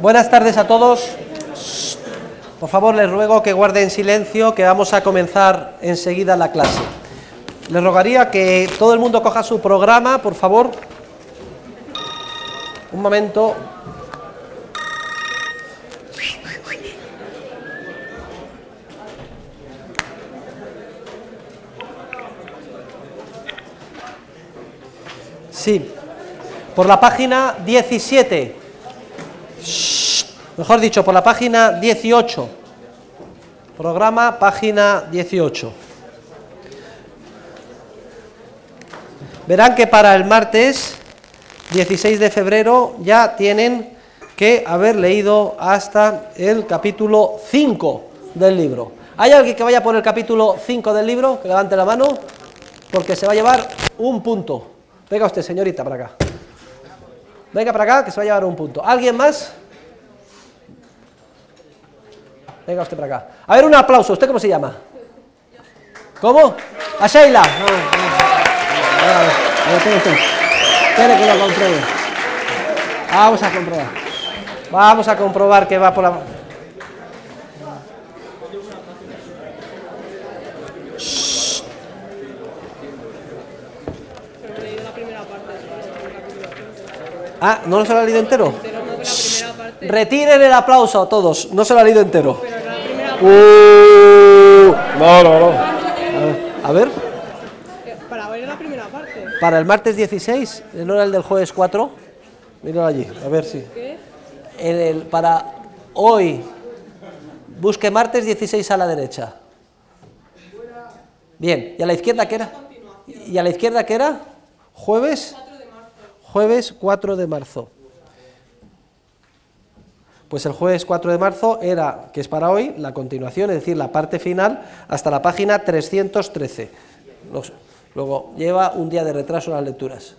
Buenas tardes a todos. Por favor, les ruego que guarden silencio, que vamos a comenzar enseguida la clase. Les rogaría que todo el mundo coja su programa, por favor. Un momento. Sí, por la página 17 mejor dicho, por la página 18. Programa, página 18. Verán que para el martes 16 de febrero ya tienen que haber leído hasta el capítulo 5 del libro. ¿Hay alguien que vaya por el capítulo 5 del libro? Que levante la mano, porque se va a llevar un punto. Venga usted, señorita, para acá. Venga para acá, que se va a llevar un punto. ¿Alguien más? Venga usted para acá. A ver, un aplauso. ¿Usted cómo se llama? ¿Cómo? A Sheila. Ah, Vamos a comprobar. Vamos a comprobar que va por la... Ah, ¿no se lo ha leído entero? Retiren el aplauso a todos, no se lo ha leído entero. Uh, no, no, no. A ver. Para ver la primera parte. Para el martes 16, no era el del jueves 4. Míralo allí, a ver si. ¿Qué? El, para hoy, busque martes 16 a la derecha. Bien, ¿y a la izquierda qué era? ¿Y a la izquierda qué era? Jueves. Jueves 4 de marzo. Pues el jueves 4 de marzo era, que es para hoy, la continuación, es decir, la parte final hasta la página 313. Luego lleva un día de retraso en las lecturas.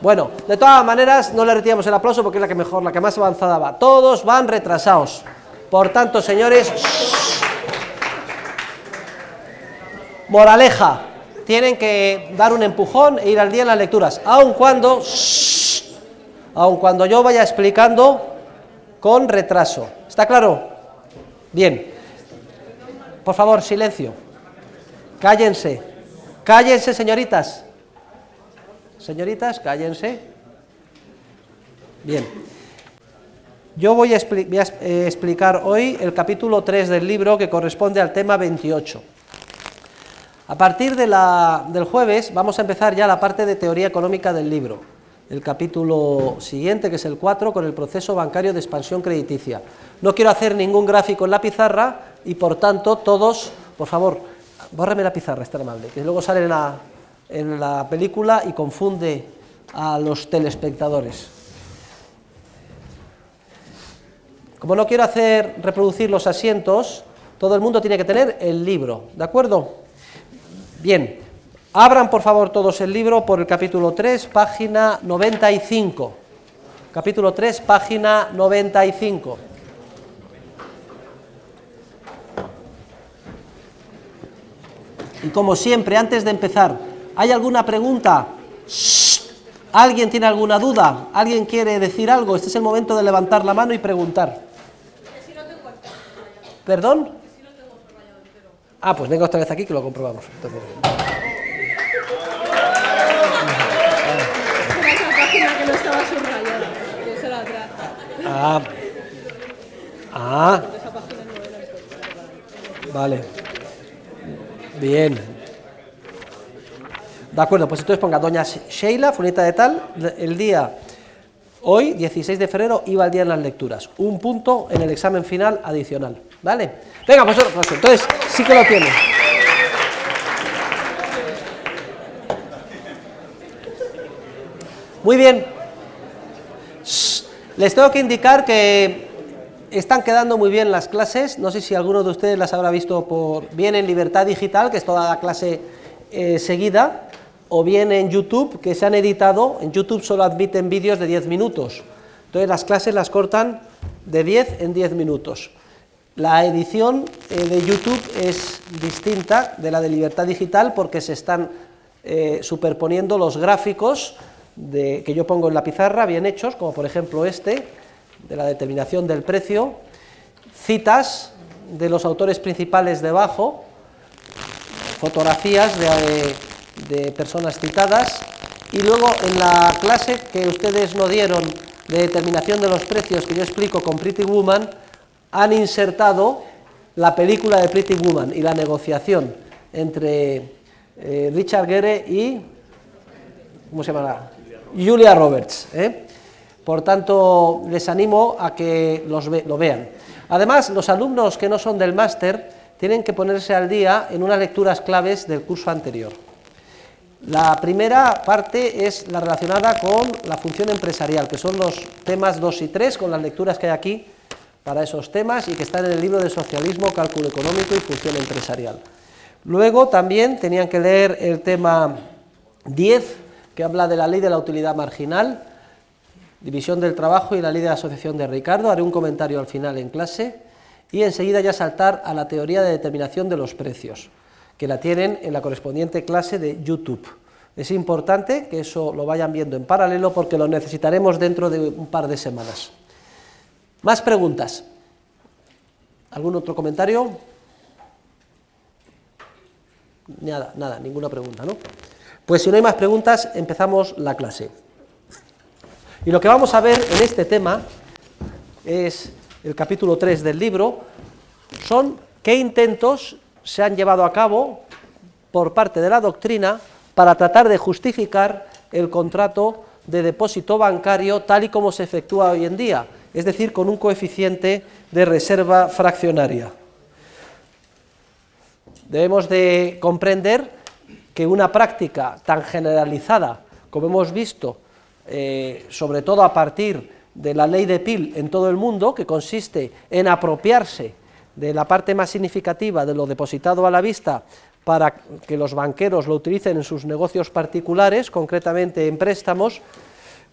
Bueno, de todas maneras, no le retiramos el aplauso porque es la que mejor, la que más avanzada va. Todos van retrasados. Por tanto, señores, moraleja, tienen que dar un empujón e ir al día en las lecturas, aun cuando, aun cuando yo vaya explicando con retraso. ¿Está claro? Bien. Por favor, silencio. Cállense. Cállense, señoritas. Señoritas, cállense. Bien. Yo voy a, eh, explicar hoy el capítulo 3 del libro que corresponde al tema 28. A partir del jueves vamos a empezar ya la parte de teoría económica del libro el capítulo siguiente, que es el 4, con el proceso bancario de expansión crediticia. No quiero hacer ningún gráfico en la pizarra y, por tanto, todos, por favor, bórreme la pizarra, está amable, que luego sale en la, en la película y confunde a los telespectadores. Como no quiero hacer reproducir los asientos, todo el mundo tiene que tener el libro, ¿de acuerdo? Bien, Abran, por favor, todos el libro por el capítulo 3, página 95. Capítulo 3, página 95. Y como siempre, antes de empezar, ¿hay alguna pregunta? ¿Alguien tiene alguna duda? ¿Alguien quiere decir algo? Este es el momento de levantar la mano y preguntar. ¿Perdón? ah, pues venga otra vez aquí que lo comprobamos. Ah. ah. Vale. Bien. De acuerdo, pues entonces ponga doña Sheila, funeta de tal, el día hoy, 16 de febrero, iba al día de las lecturas. Un punto en el examen final adicional. ¿Vale? Venga, pues, pues entonces sí que lo tiene. Muy bien. Les tengo que indicar que están quedando muy bien las clases. No sé si alguno de ustedes las habrá visto por bien en Libertad Digital, que es toda la clase eh, seguida, o bien en YouTube, que se han editado. En YouTube solo admiten vídeos de 10 minutos. Entonces las clases las cortan de 10 en 10 minutos. La edición eh, de YouTube es distinta de la de Libertad Digital porque se están eh, superponiendo los gráficos que yo pongo en la pizarra, bien hechos, como por ejemplo este, de la determinación del precio, citas de los autores principales debajo, fotografías eh, de, personas citadas, y luego en la clase que ustedes no dieron de determinación de los precios que yo explico con Pretty Woman, han insertado la película de Pretty Woman y la negociación entre eh, Richard Gere y... ¿Cómo se llama Julia Roberts. ¿eh? Por tanto, les animo a que los lo vean. Además, los alumnos que no son del máster tienen que ponerse al día en unas lecturas claves del curso anterior. La primera parte es la relacionada con la función empresarial, que son los temas 2 y 3, con las lecturas que hay aquí para esos temas y que están en el libro de Socialismo, Cálculo Económico y Función Empresarial. Luego también tenían que leer el tema 10, que habla de la ley de la utilidad marginal, división del trabajo y la ley de la asociación de Ricardo. Haré un comentario al final en clase y enseguida ya saltar a la teoría de determinación de los precios, que la tienen en la correspondiente clase de YouTube. Es importante que eso lo vayan viendo en paralelo porque lo necesitaremos dentro de un par de semanas. Más preguntas. ¿Algún otro comentario? Nada, nada, ninguna pregunta, ¿no? Pues si no hay más preguntas, empezamos la clase. Y lo que vamos a ver en este tema es el capítulo 3 del libro, son qué intentos se han llevado a cabo por parte de la doctrina para tratar de justificar el contrato de depósito bancario tal y como se efectúa hoy en día, es decir, con un coeficiente de reserva fraccionaria. Debemos de comprender que una práctica tan generalizada como hemos visto, eh, sobre todo a partir de la ley de PIL en todo el mundo, que consiste en apropiarse de la parte más significativa de lo depositado a la vista para que los banqueros lo utilicen en sus negocios particulares, concretamente en préstamos,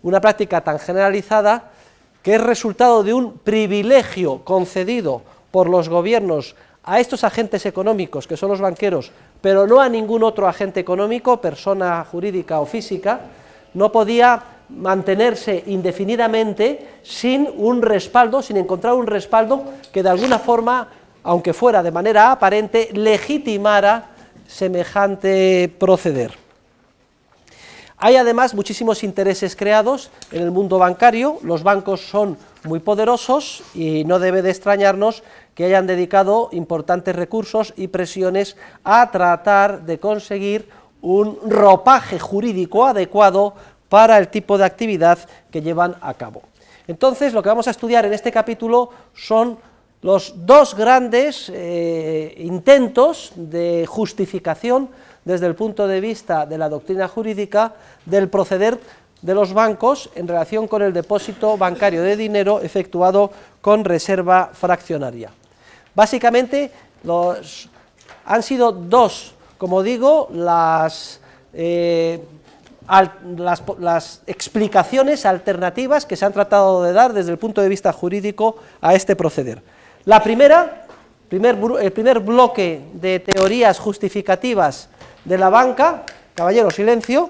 una práctica tan generalizada que es resultado de un privilegio concedido por los gobiernos a estos agentes económicos, que son los banqueros, pero no a ningún otro agente económico, persona jurídica o física, no podía mantenerse indefinidamente sin un respaldo, sin encontrar un respaldo que de alguna forma, aunque fuera de manera aparente, legitimara semejante proceder. Hay además muchísimos intereses creados en el mundo bancario, los bancos son muy poderosos y no debe de extrañarnos que hayan dedicado importantes recursos y presiones a tratar de conseguir un ropaje jurídico adecuado para el tipo de actividad que llevan a cabo. Entonces, lo que vamos a estudiar en este capítulo son los dos grandes eh, intentos de justificación desde el punto de vista de la doctrina jurídica del proceder de los bancos en relación con el depósito bancario de dinero efectuado con reserva fraccionaria. Básicamente los, han sido dos, como digo, las, eh, explicaciones alternativas que se han tratado de dar desde el punto de vista jurídico a este proceder. La primera, el primer bloque de teorías justificativas de la banca, caballero, silencio,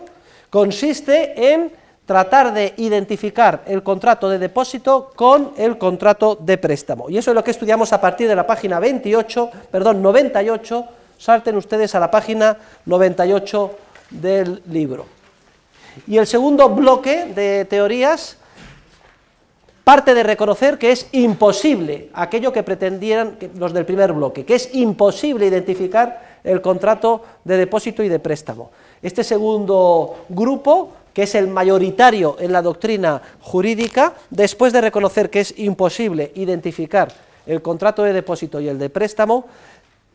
consiste en tratar de identificar el contrato de depósito con el contrato de préstamo. Y eso es lo que estudiamos a partir de la página 28, perdón, 98, salten ustedes a la página 98 del libro. Y el segundo bloque de teorías parte de reconocer que es imposible aquello que pretendieran los del primer bloque, que es imposible identificar el contrato de depósito y de préstamo. Este segundo grupo, que es el mayoritario en la doctrina jurídica, después de reconocer que es imposible identificar el contrato de depósito y el de préstamo,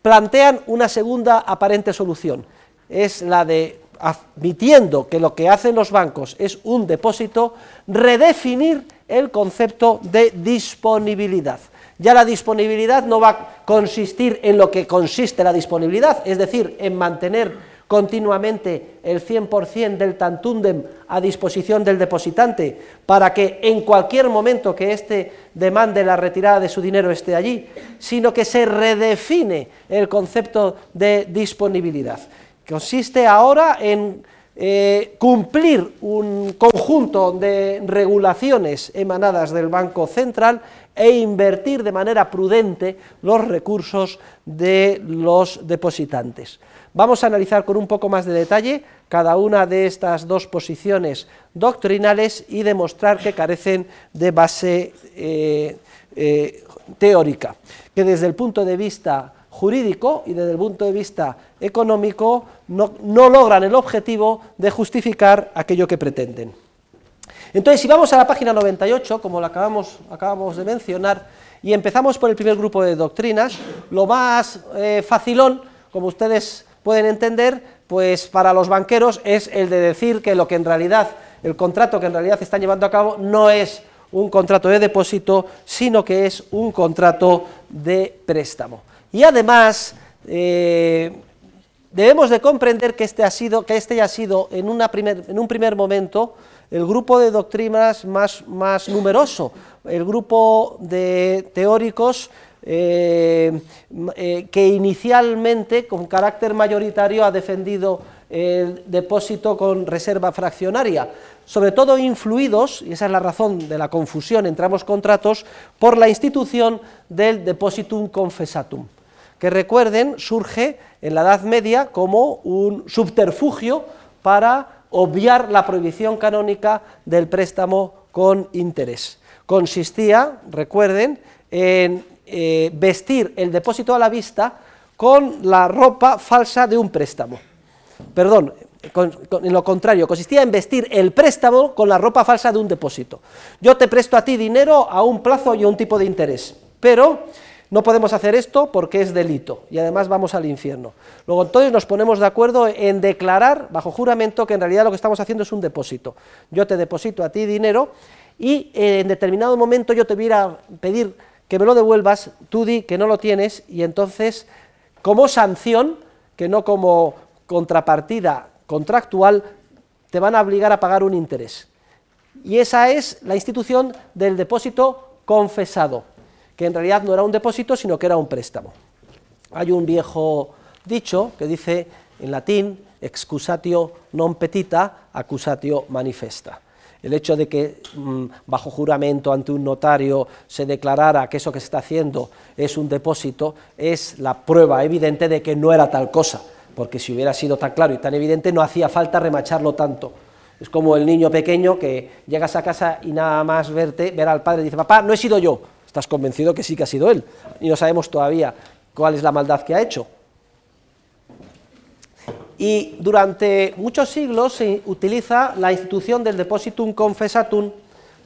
plantean una segunda aparente solución. Es la de, admitiendo que lo que hacen los bancos es un depósito, redefinir el concepto de disponibilidad. Ya la disponibilidad no va a consistir en lo que consiste la disponibilidad, es decir, en mantener continuamente el 100% del tantúndem a disposición del depositante para que en cualquier momento que éste demande la retirada de su dinero esté allí, sino que se redefine el concepto de disponibilidad. Consiste ahora en eh, cumplir un conjunto de regulaciones emanadas del Banco Central e invertir de manera prudente los recursos de los depositantes. Vamos a analizar con un poco más de detalle cada una de estas dos posiciones doctrinales y demostrar que carecen de base eh, eh, teórica, que desde el punto de vista jurídico y desde el punto de vista económico no, logran el objetivo de justificar aquello que pretenden. Entonces, si vamos a la página 98, como la acabamos, acabamos de mencionar, y empezamos por el primer grupo de doctrinas, lo más eh, facilón, como ustedes pueden entender, pues para los banqueros es el de decir que lo que en realidad, el contrato que en realidad están llevando a cabo no es un contrato de depósito, sino que es un contrato de préstamo. Y además, eh, debemos de comprender que este, ha sido, que este ya ha sido en, en un primer momento el grupo de doctrinas más, más numeroso, el grupo de teóricos eh, eh, que inicialmente con carácter mayoritario ha defendido el depósito con reserva fraccionaria, sobre todo influidos, y esa es la razón de la confusión entre ambos contratos, por la institución del depositum confesatum, que recuerden surge en la Edad Media como un subterfugio para obviar la prohibición canónica del préstamo con interés. Consistía, recuerden, en eh, vestir el depósito a la vista con la ropa falsa de un préstamo. Perdón, en lo contrario, consistía en vestir el préstamo con la ropa falsa de un depósito. Yo te presto a ti dinero a un plazo y a un tipo de interés, pero no podemos hacer esto porque es delito y además vamos al infierno. Luego entonces nos ponemos de acuerdo en declarar bajo juramento que en realidad lo que estamos haciendo es un depósito. Yo te deposito a ti dinero y eh, en determinado momento yo te voy a pedir que me lo devuelvas, tú di que no lo tienes y entonces, como sanción, que no como contrapartida contractual, te van a obligar a pagar un interés. Y esa es la institución del depósito confesado, que en realidad no era un depósito, sino que era un préstamo. Hay un viejo dicho que dice en latín, excusatio non petita, accusatio manifesta el hecho de que mm, bajo juramento ante un notario se declarara que eso que se está haciendo es un depósito, es la prueba evidente de que no era tal cosa, porque si hubiera sido tan claro y tan evidente no hacía falta remacharlo tanto. Es como el niño pequeño que llegas a casa y nada más verte, ver al padre y dice, papá, no he sido yo. Estás convencido que sí que ha sido él. Y no sabemos todavía cuál es la maldad que ha hecho y durante muchos siglos se utiliza la institución del depositum Confesatum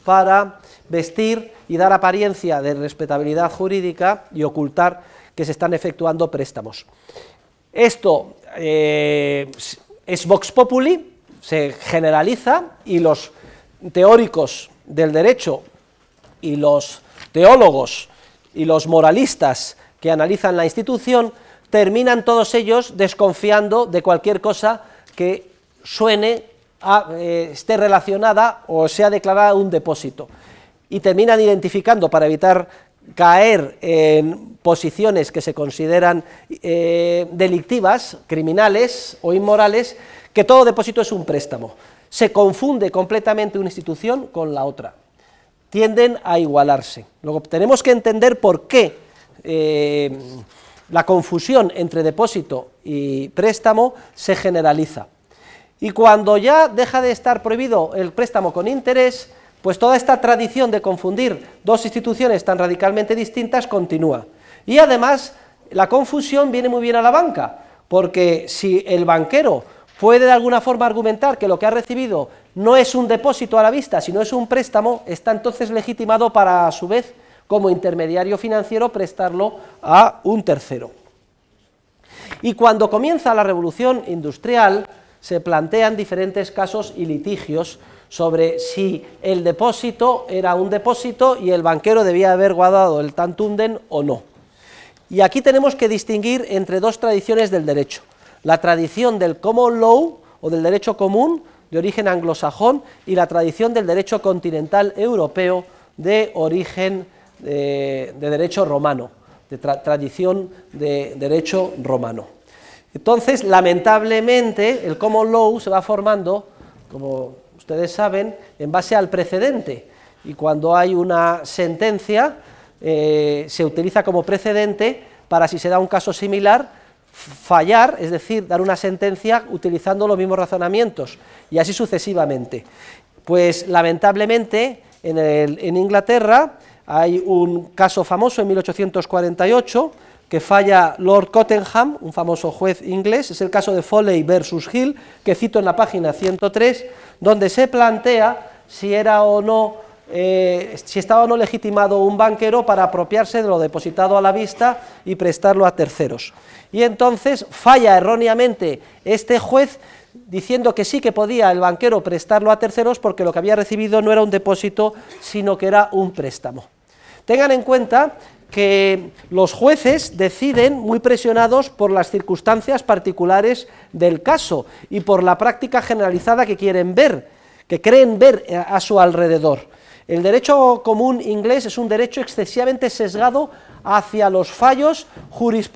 para vestir y dar apariencia de respetabilidad jurídica y ocultar que se están efectuando préstamos. Esto eh, es vox populi, se generaliza y los teóricos del derecho y los teólogos y los moralistas que analizan la institución terminan todos ellos desconfiando de cualquier cosa que suene, a, eh, esté relacionada o sea declarada un depósito. Y terminan identificando para evitar caer en posiciones que se consideran eh, delictivas, criminales o inmorales, que todo depósito es un préstamo. Se confunde completamente una institución con la otra. Tienden a igualarse. Luego tenemos que entender por qué. Eh, la confusión entre depósito y préstamo se generaliza. Y cuando ya deja de estar prohibido el préstamo con interés, pues toda esta tradición de confundir dos instituciones tan radicalmente distintas continúa. Y además la confusión viene muy bien a la banca, porque si el banquero puede de alguna forma argumentar que lo que ha recibido no es un depósito a la vista, sino es un préstamo, está entonces legitimado para a su vez como intermediario financiero prestarlo a un tercero. Y cuando comienza la revolución industrial, se plantean diferentes casos y litigios sobre si el depósito era un depósito y el banquero debía haber guardado el tantunden o no. Y aquí tenemos que distinguir entre dos tradiciones del derecho. La tradición del common law o del derecho común de origen anglosajón y la tradición del derecho continental europeo de origen de, derecho romano, de tradición de derecho romano. Entonces, lamentablemente, el common law se va formando, como ustedes saben, en base al precedente. Y cuando hay una sentencia, eh, se utiliza como precedente para, si se da un caso similar, fallar, es decir, dar una sentencia utilizando los mismos razonamientos, y así sucesivamente. Pues lamentablemente, en, en Inglaterra, hay un caso famoso en 1848 que falla Lord Cottenham, un famoso juez inglés, es el caso de Foley versus Hill, que cito en la página 103, donde se plantea si era o no eh, si estaba o no legitimado un banquero para apropiarse de lo depositado a la vista y prestarlo a terceros. Y entonces falla erróneamente este juez diciendo que sí que podía el banquero prestarlo a terceros porque lo que había recibido no era un depósito, sino que era un préstamo. Tengan en cuenta que los jueces deciden muy presionados por las circunstancias particulares del caso y por la práctica generalizada que quieren ver, que creen ver a su alrededor. El derecho común inglés es un derecho excesivamente sesgado hacia los fallos,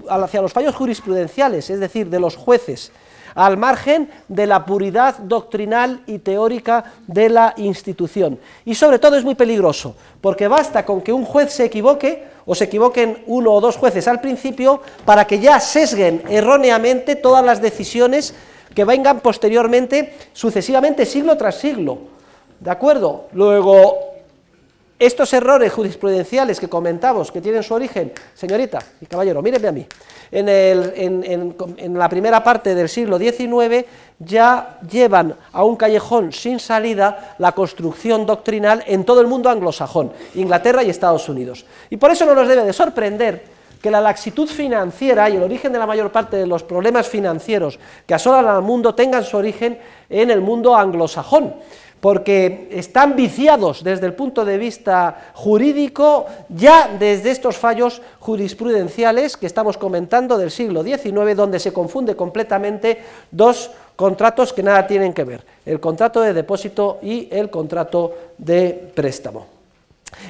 hacia los fallos jurisprudenciales, es decir, de los jueces al margen de la puridad doctrinal y teórica de la institución. Y sobre todo es muy peligroso, porque basta con que un juez se equivoque, o se equivoquen uno o dos jueces al principio, para que ya sesguen erróneamente todas las decisiones que vengan posteriormente, sucesivamente, siglo tras siglo. ¿De acuerdo? Luego, estos errores jurisprudenciales que comentamos, que tienen su origen, señorita y caballero, mírenme a mí, en, en la primera parte del siglo XIX ya llevan a un callejón sin salida la construcción doctrinal en todo el mundo anglosajón, Inglaterra y Estados Unidos. Y por eso no nos debe de sorprender que la laxitud financiera y el origen de la mayor parte de los problemas financieros que asolan al mundo tengan su origen en el mundo anglosajón porque están viciados desde el punto de vista jurídico ya desde estos fallos jurisprudenciales que estamos comentando del siglo XIX, donde se confunde completamente dos contratos que nada tienen que ver, el contrato de depósito y el contrato de préstamo.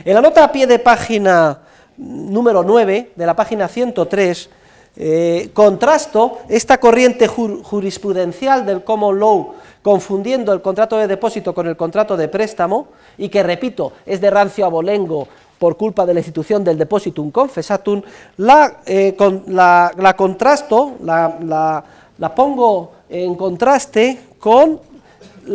En la nota a pie de página número 9, de la página 103, eh, contrasto esta corriente jurisprudencial del common law confundiendo el contrato de depósito con el contrato de préstamo y que, repito, es de rancio abolengo por culpa de la institución del depositum confesatum, eh, la, la, contrasto, la, pongo en contraste con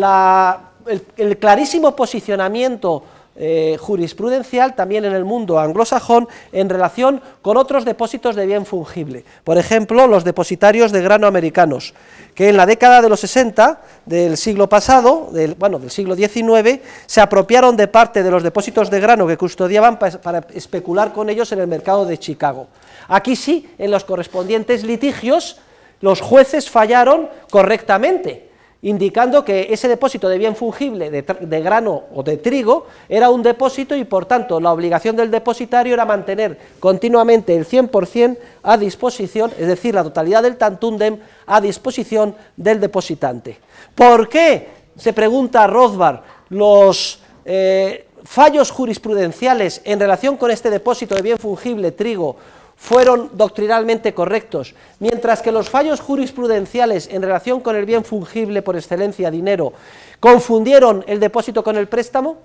el, el clarísimo posicionamiento eh, jurisprudencial también en el mundo anglosajón en relación con otros depósitos de bien fungible. Por ejemplo, los depositarios de grano americanos, que en la década de los 60 del siglo pasado, del, bueno, del siglo XIX, se apropiaron de parte de los depósitos de grano que custodiaban para especular con ellos en el mercado de Chicago. Aquí sí, en los correspondientes litigios, los jueces fallaron correctamente indicando que ese depósito de bien fungible de, grano o de trigo era un depósito y por tanto la obligación del depositario era mantener continuamente el 100% a disposición, es decir, la totalidad del tantundem a disposición del depositante. ¿Por qué? Se pregunta Rothbard, los eh, fallos jurisprudenciales en relación con este depósito de bien fungible trigo fueron doctrinalmente correctos, mientras que los fallos jurisprudenciales en relación con el bien fungible por excelencia, dinero, confundieron el depósito con el préstamo?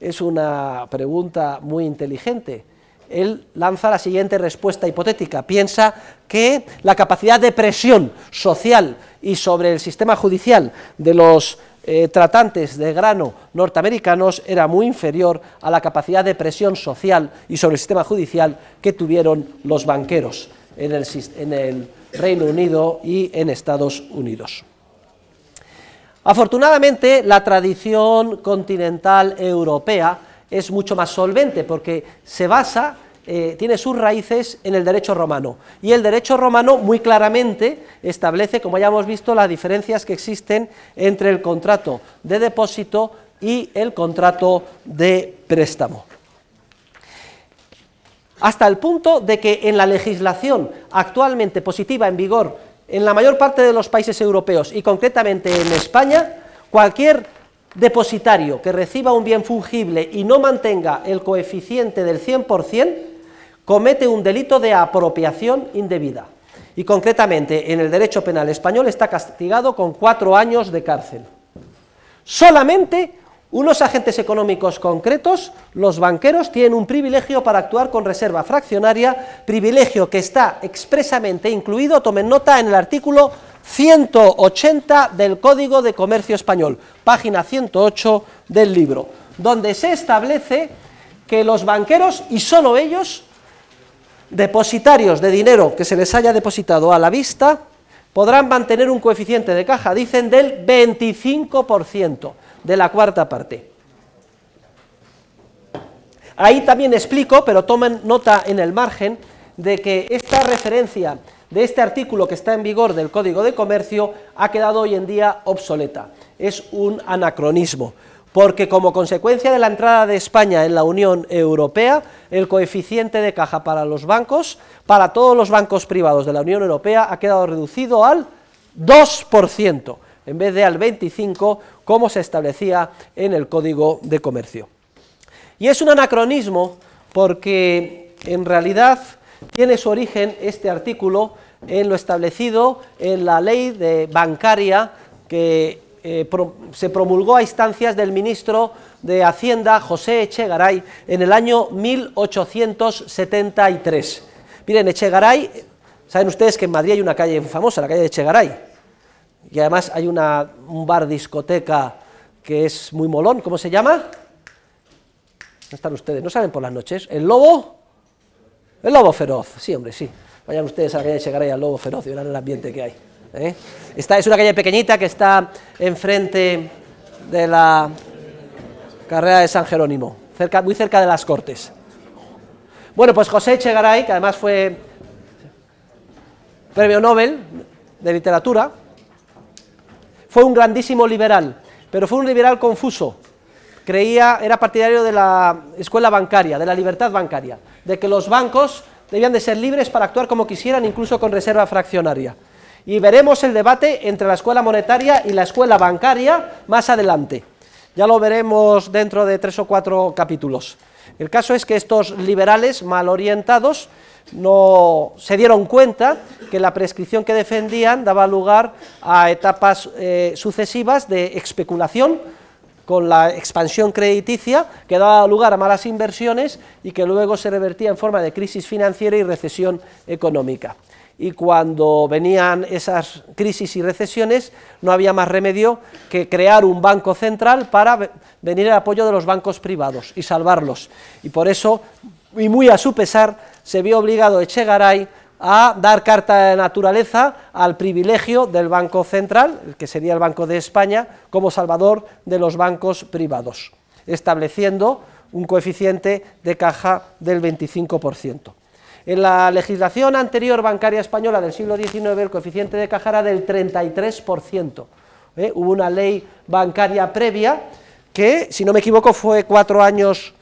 Es una pregunta muy inteligente. Él lanza la siguiente respuesta hipotética. Piensa que la capacidad de presión social y sobre el sistema judicial de los eh, tratantes de grano norteamericanos era muy inferior a la capacidad de presión social y sobre el sistema judicial que tuvieron los banqueros el, en el Reino Unido y en Estados Unidos. Afortunadamente, la tradición continental europea es mucho más solvente porque se basa eh, tiene sus raíces en el derecho romano. Y el derecho romano muy claramente establece, como ya hemos visto, las diferencias que existen entre el contrato de depósito y el contrato de préstamo. Hasta el punto de que en la legislación actualmente positiva en vigor en la mayor parte de los países europeos y concretamente en España, cualquier depositario que reciba un bien fungible y no mantenga el coeficiente del 100%, comete un delito de apropiación indebida. Y concretamente, en el derecho penal español está castigado con cuatro años de cárcel. Solamente unos agentes económicos concretos, los banqueros, tienen un privilegio para actuar con reserva fraccionaria, privilegio que está expresamente incluido, tomen nota, en el artículo 180 del Código de Comercio Español, página 108 del libro, donde se establece que los banqueros, y solo ellos, depositarios de dinero que se les haya depositado a la vista podrán mantener un coeficiente de caja, dicen, del 25%, de la cuarta parte. Ahí también explico, pero tomen nota en el margen, de que esta referencia de este artículo que está en vigor del Código de Comercio ha quedado hoy en día obsoleta. Es un anacronismo porque como consecuencia de la entrada de España en la Unión Europea, el coeficiente de caja para los bancos, para todos los bancos privados de la Unión Europea, ha quedado reducido al 2%, en vez de al 25%, como se establecía en el Código de Comercio. Y es un anacronismo porque en realidad tiene su origen este artículo en lo establecido en la ley bancaria que eh, se promulgó a instancias del ministro de Hacienda, José Echegaray, en el año 1873. Miren, Echegaray, saben ustedes que en Madrid hay una calle famosa, la calle de Echegaray, y además hay una, un bar discoteca que es muy molón, ¿cómo se llama? ¿Dónde están ustedes, no saben por las noches. ¿El lobo? El lobo feroz, sí, hombre, sí. Vayan ustedes a la calle de Echegaray al lobo feroz y verán el ambiente que hay. ¿eh? Esta es una calle pequeñita que está enfrente de la carrera de San Jerónimo, muy cerca de las Cortes. Bueno, pues José Echegaray, que además fue premio Nobel de literatura, fue un grandísimo liberal, pero fue un liberal confuso. Creía, era partidario de la escuela bancaria, de la libertad bancaria, de que los bancos debían de ser libres para actuar como quisieran, incluso con reserva fraccionaria y veremos el debate entre la escuela monetaria y la escuela bancaria más adelante. Ya lo veremos dentro de tres o cuatro capítulos. El caso es que estos liberales mal orientados no se dieron cuenta que la prescripción que defendían daba lugar a etapas eh, sucesivas de especulación con la expansión crediticia que daba lugar a malas inversiones y que luego se revertía en forma de crisis financiera y recesión económica y cuando venían esas crisis y recesiones no había más remedio que crear un banco central para venir el apoyo de los bancos privados y salvarlos. Y por eso, y muy a su pesar, se vio obligado Echegaray a dar carta de naturaleza al privilegio del Banco Central, que sería el Banco de España, como salvador de los bancos privados, estableciendo un coeficiente de caja del 25%. En la legislación anterior bancaria española del siglo XIX el coeficiente de caja era del 33%. ¿Eh? Hubo una ley bancaria previa que, si no me equivoco, fue cuatro años,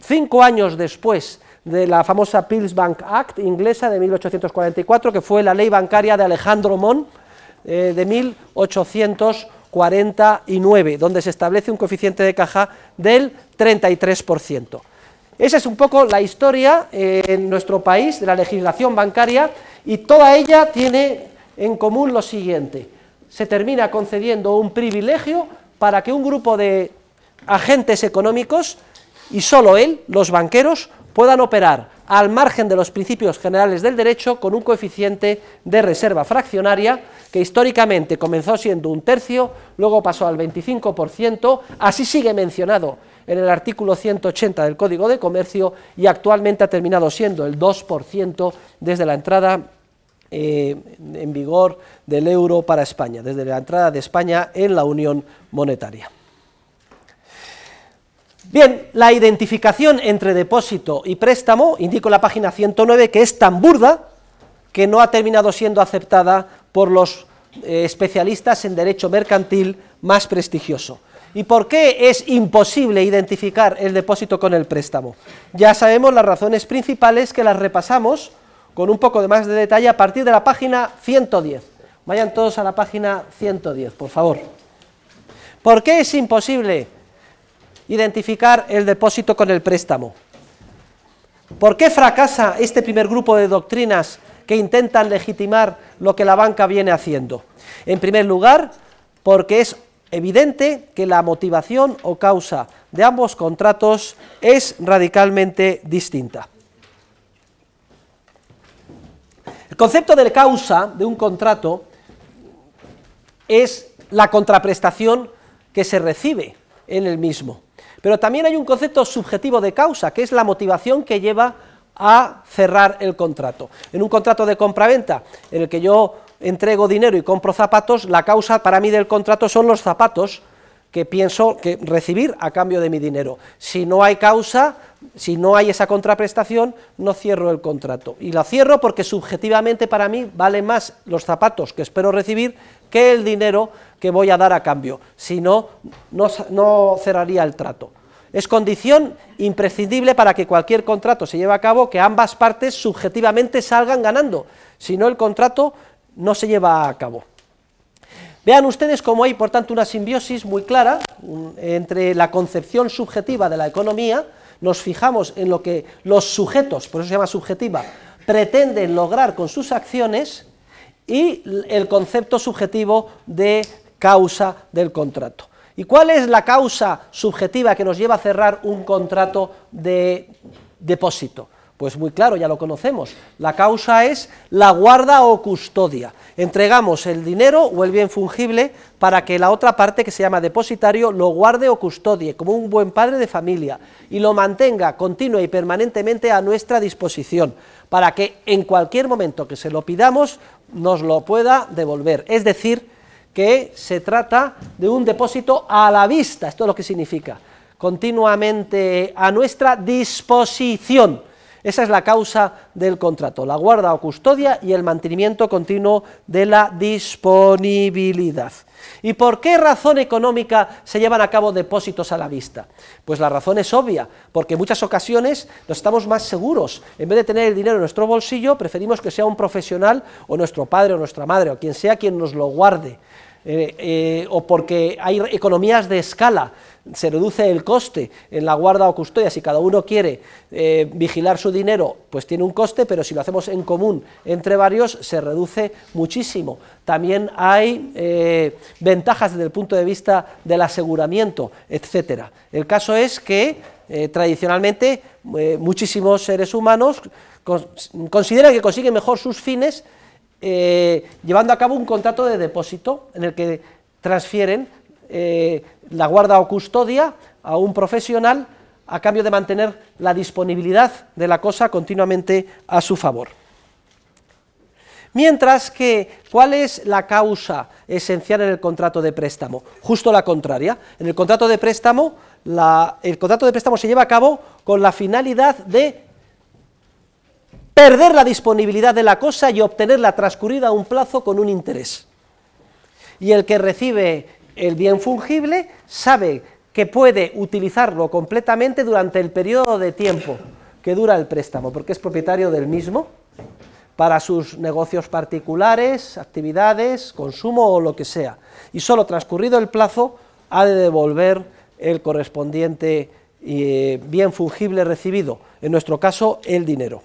cinco años después de la famosa Pills Bank Act inglesa de 1844, que fue la ley bancaria de Alejandro Mon eh, de 1849, donde se establece un coeficiente de caja del 33%. Esa es un poco la historia eh, en nuestro país de la legislación bancaria y toda ella tiene en común lo siguiente. Se termina concediendo un privilegio para que un grupo de agentes económicos y solo él, los banqueros, puedan operar al margen de los principios generales del derecho con un coeficiente de reserva fraccionaria que históricamente comenzó siendo un tercio, luego pasó al 25%, así sigue mencionado en el artículo 180 del Código de Comercio y actualmente ha terminado siendo el 2% desde la entrada eh, en vigor del euro para España, desde la entrada de España en la Unión Monetaria. Bien, la identificación entre depósito y préstamo, indico la página 109, que es tan burda que no ha terminado siendo aceptada por los eh, especialistas en derecho mercantil más prestigioso. ¿Y por qué es imposible identificar el depósito con el préstamo? Ya sabemos las razones principales que las repasamos con un poco de más de detalle a partir de la página 110. Vayan todos a la página 110, por favor. ¿Por qué es imposible identificar el depósito con el préstamo? ¿Por qué fracasa este primer grupo de doctrinas que intentan legitimar lo que la banca viene haciendo? En primer lugar, porque es evidente que la motivación o causa de ambos contratos es radicalmente distinta. El concepto de causa de un contrato es la contraprestación que se recibe en el mismo. Pero también hay un concepto subjetivo de causa, que es la motivación que lleva a cerrar el contrato. En un contrato de compraventa, en el que yo entrego dinero y compro zapatos, la causa para mí del contrato son los zapatos que pienso que recibir a cambio de mi dinero. Si no hay causa, si no hay esa contraprestación, no cierro el contrato. Y la cierro porque subjetivamente para mí valen más los zapatos que espero recibir que el dinero que voy a dar a cambio. Si no, no cerraría el trato. Es condición imprescindible para que cualquier contrato se lleve a cabo que ambas partes subjetivamente salgan ganando. Si no, el contrato no se lleva a cabo. Vean ustedes cómo hay, por tanto, una simbiosis muy clara entre la concepción subjetiva de la economía, nos fijamos en lo que los sujetos, por eso se llama subjetiva, pretenden lograr con sus acciones y el concepto subjetivo de causa del contrato. ¿Y cuál es la causa subjetiva que nos lleva a cerrar un contrato de depósito? Pues muy claro, ya lo conocemos. La causa es la guarda o custodia. Entregamos el dinero o el bien fungible para que la otra parte, que se llama depositario, lo guarde o custodie como un buen padre de familia y lo mantenga continua y permanentemente a nuestra disposición, para que en cualquier momento que se lo pidamos nos lo pueda devolver. Es decir, que se trata de un depósito a la vista, esto es lo que significa, continuamente a nuestra disposición esa es la causa del contrato, la guarda o custodia y el mantenimiento continuo de la disponibilidad. ¿Y por qué razón económica se llevan a cabo depósitos a la vista? Pues la razón es obvia, porque en muchas ocasiones nos estamos más seguros. En vez de tener el dinero en nuestro bolsillo, preferimos que sea un profesional o nuestro padre o nuestra madre o quien sea quien nos lo guarde. Eh, eh, o porque hay economías de escala se reduce el coste en la guarda o custodia, si cada uno quiere eh, vigilar su dinero, pues tiene un coste, pero si lo hacemos en común entre varios, se reduce muchísimo. También hay eh, ventajas desde el punto de vista del aseguramiento, etcétera. El caso es que eh, tradicionalmente muchísimos seres humanos consideran que consiguen mejor sus fines llevando a cabo un contrato de depósito en el que transfieren eh, la guarda o custodia a un profesional a cambio de mantener la disponibilidad de la cosa continuamente a su favor. Mientras que, ¿cuál es la causa esencial en el contrato de préstamo? Justo la contraria. En el contrato de préstamo, el contrato de préstamo se lleva a cabo con la finalidad de perder la disponibilidad de la cosa y obtenerla transcurrida a un plazo con un interés. Y el que recibe el bien fungible sabe que puede utilizarlo completamente durante el periodo de tiempo que dura el préstamo, porque es propietario del mismo para sus negocios particulares, actividades, consumo o lo que sea. Y solo transcurrido el plazo ha de devolver el correspondiente eh, bien fungible recibido, en nuestro caso el dinero.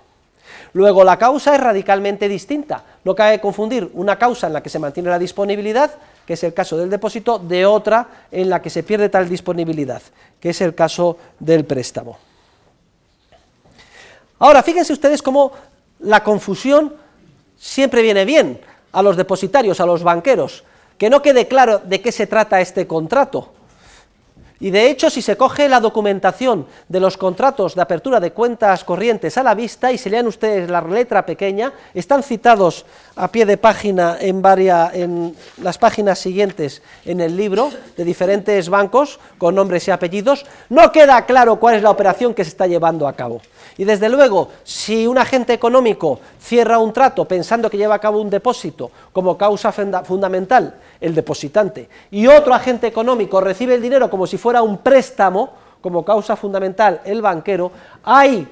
Luego la causa es radicalmente distinta, no cabe confundir una causa en la que se mantiene la disponibilidad que es el caso del depósito, de otra en la que se pierde tal disponibilidad, que es el caso del préstamo. Ahora, fíjense ustedes cómo la confusión siempre viene bien a los depositarios, a los banqueros, que no quede claro de qué se trata este contrato. Y de hecho, si se coge la documentación de los contratos de apertura de cuentas corrientes a la vista y se lean ustedes la letra pequeña, están citados a pie de página en, varias, en las páginas siguientes en el libro de diferentes bancos con nombres y apellidos, no queda claro cuál es la operación que se está llevando a cabo. Y desde luego, si un agente económico cierra un trato pensando que lleva a cabo un depósito como causa fundamental, el depositante, y otro agente económico recibe el dinero como si fuera un préstamo como causa fundamental, el banquero, hay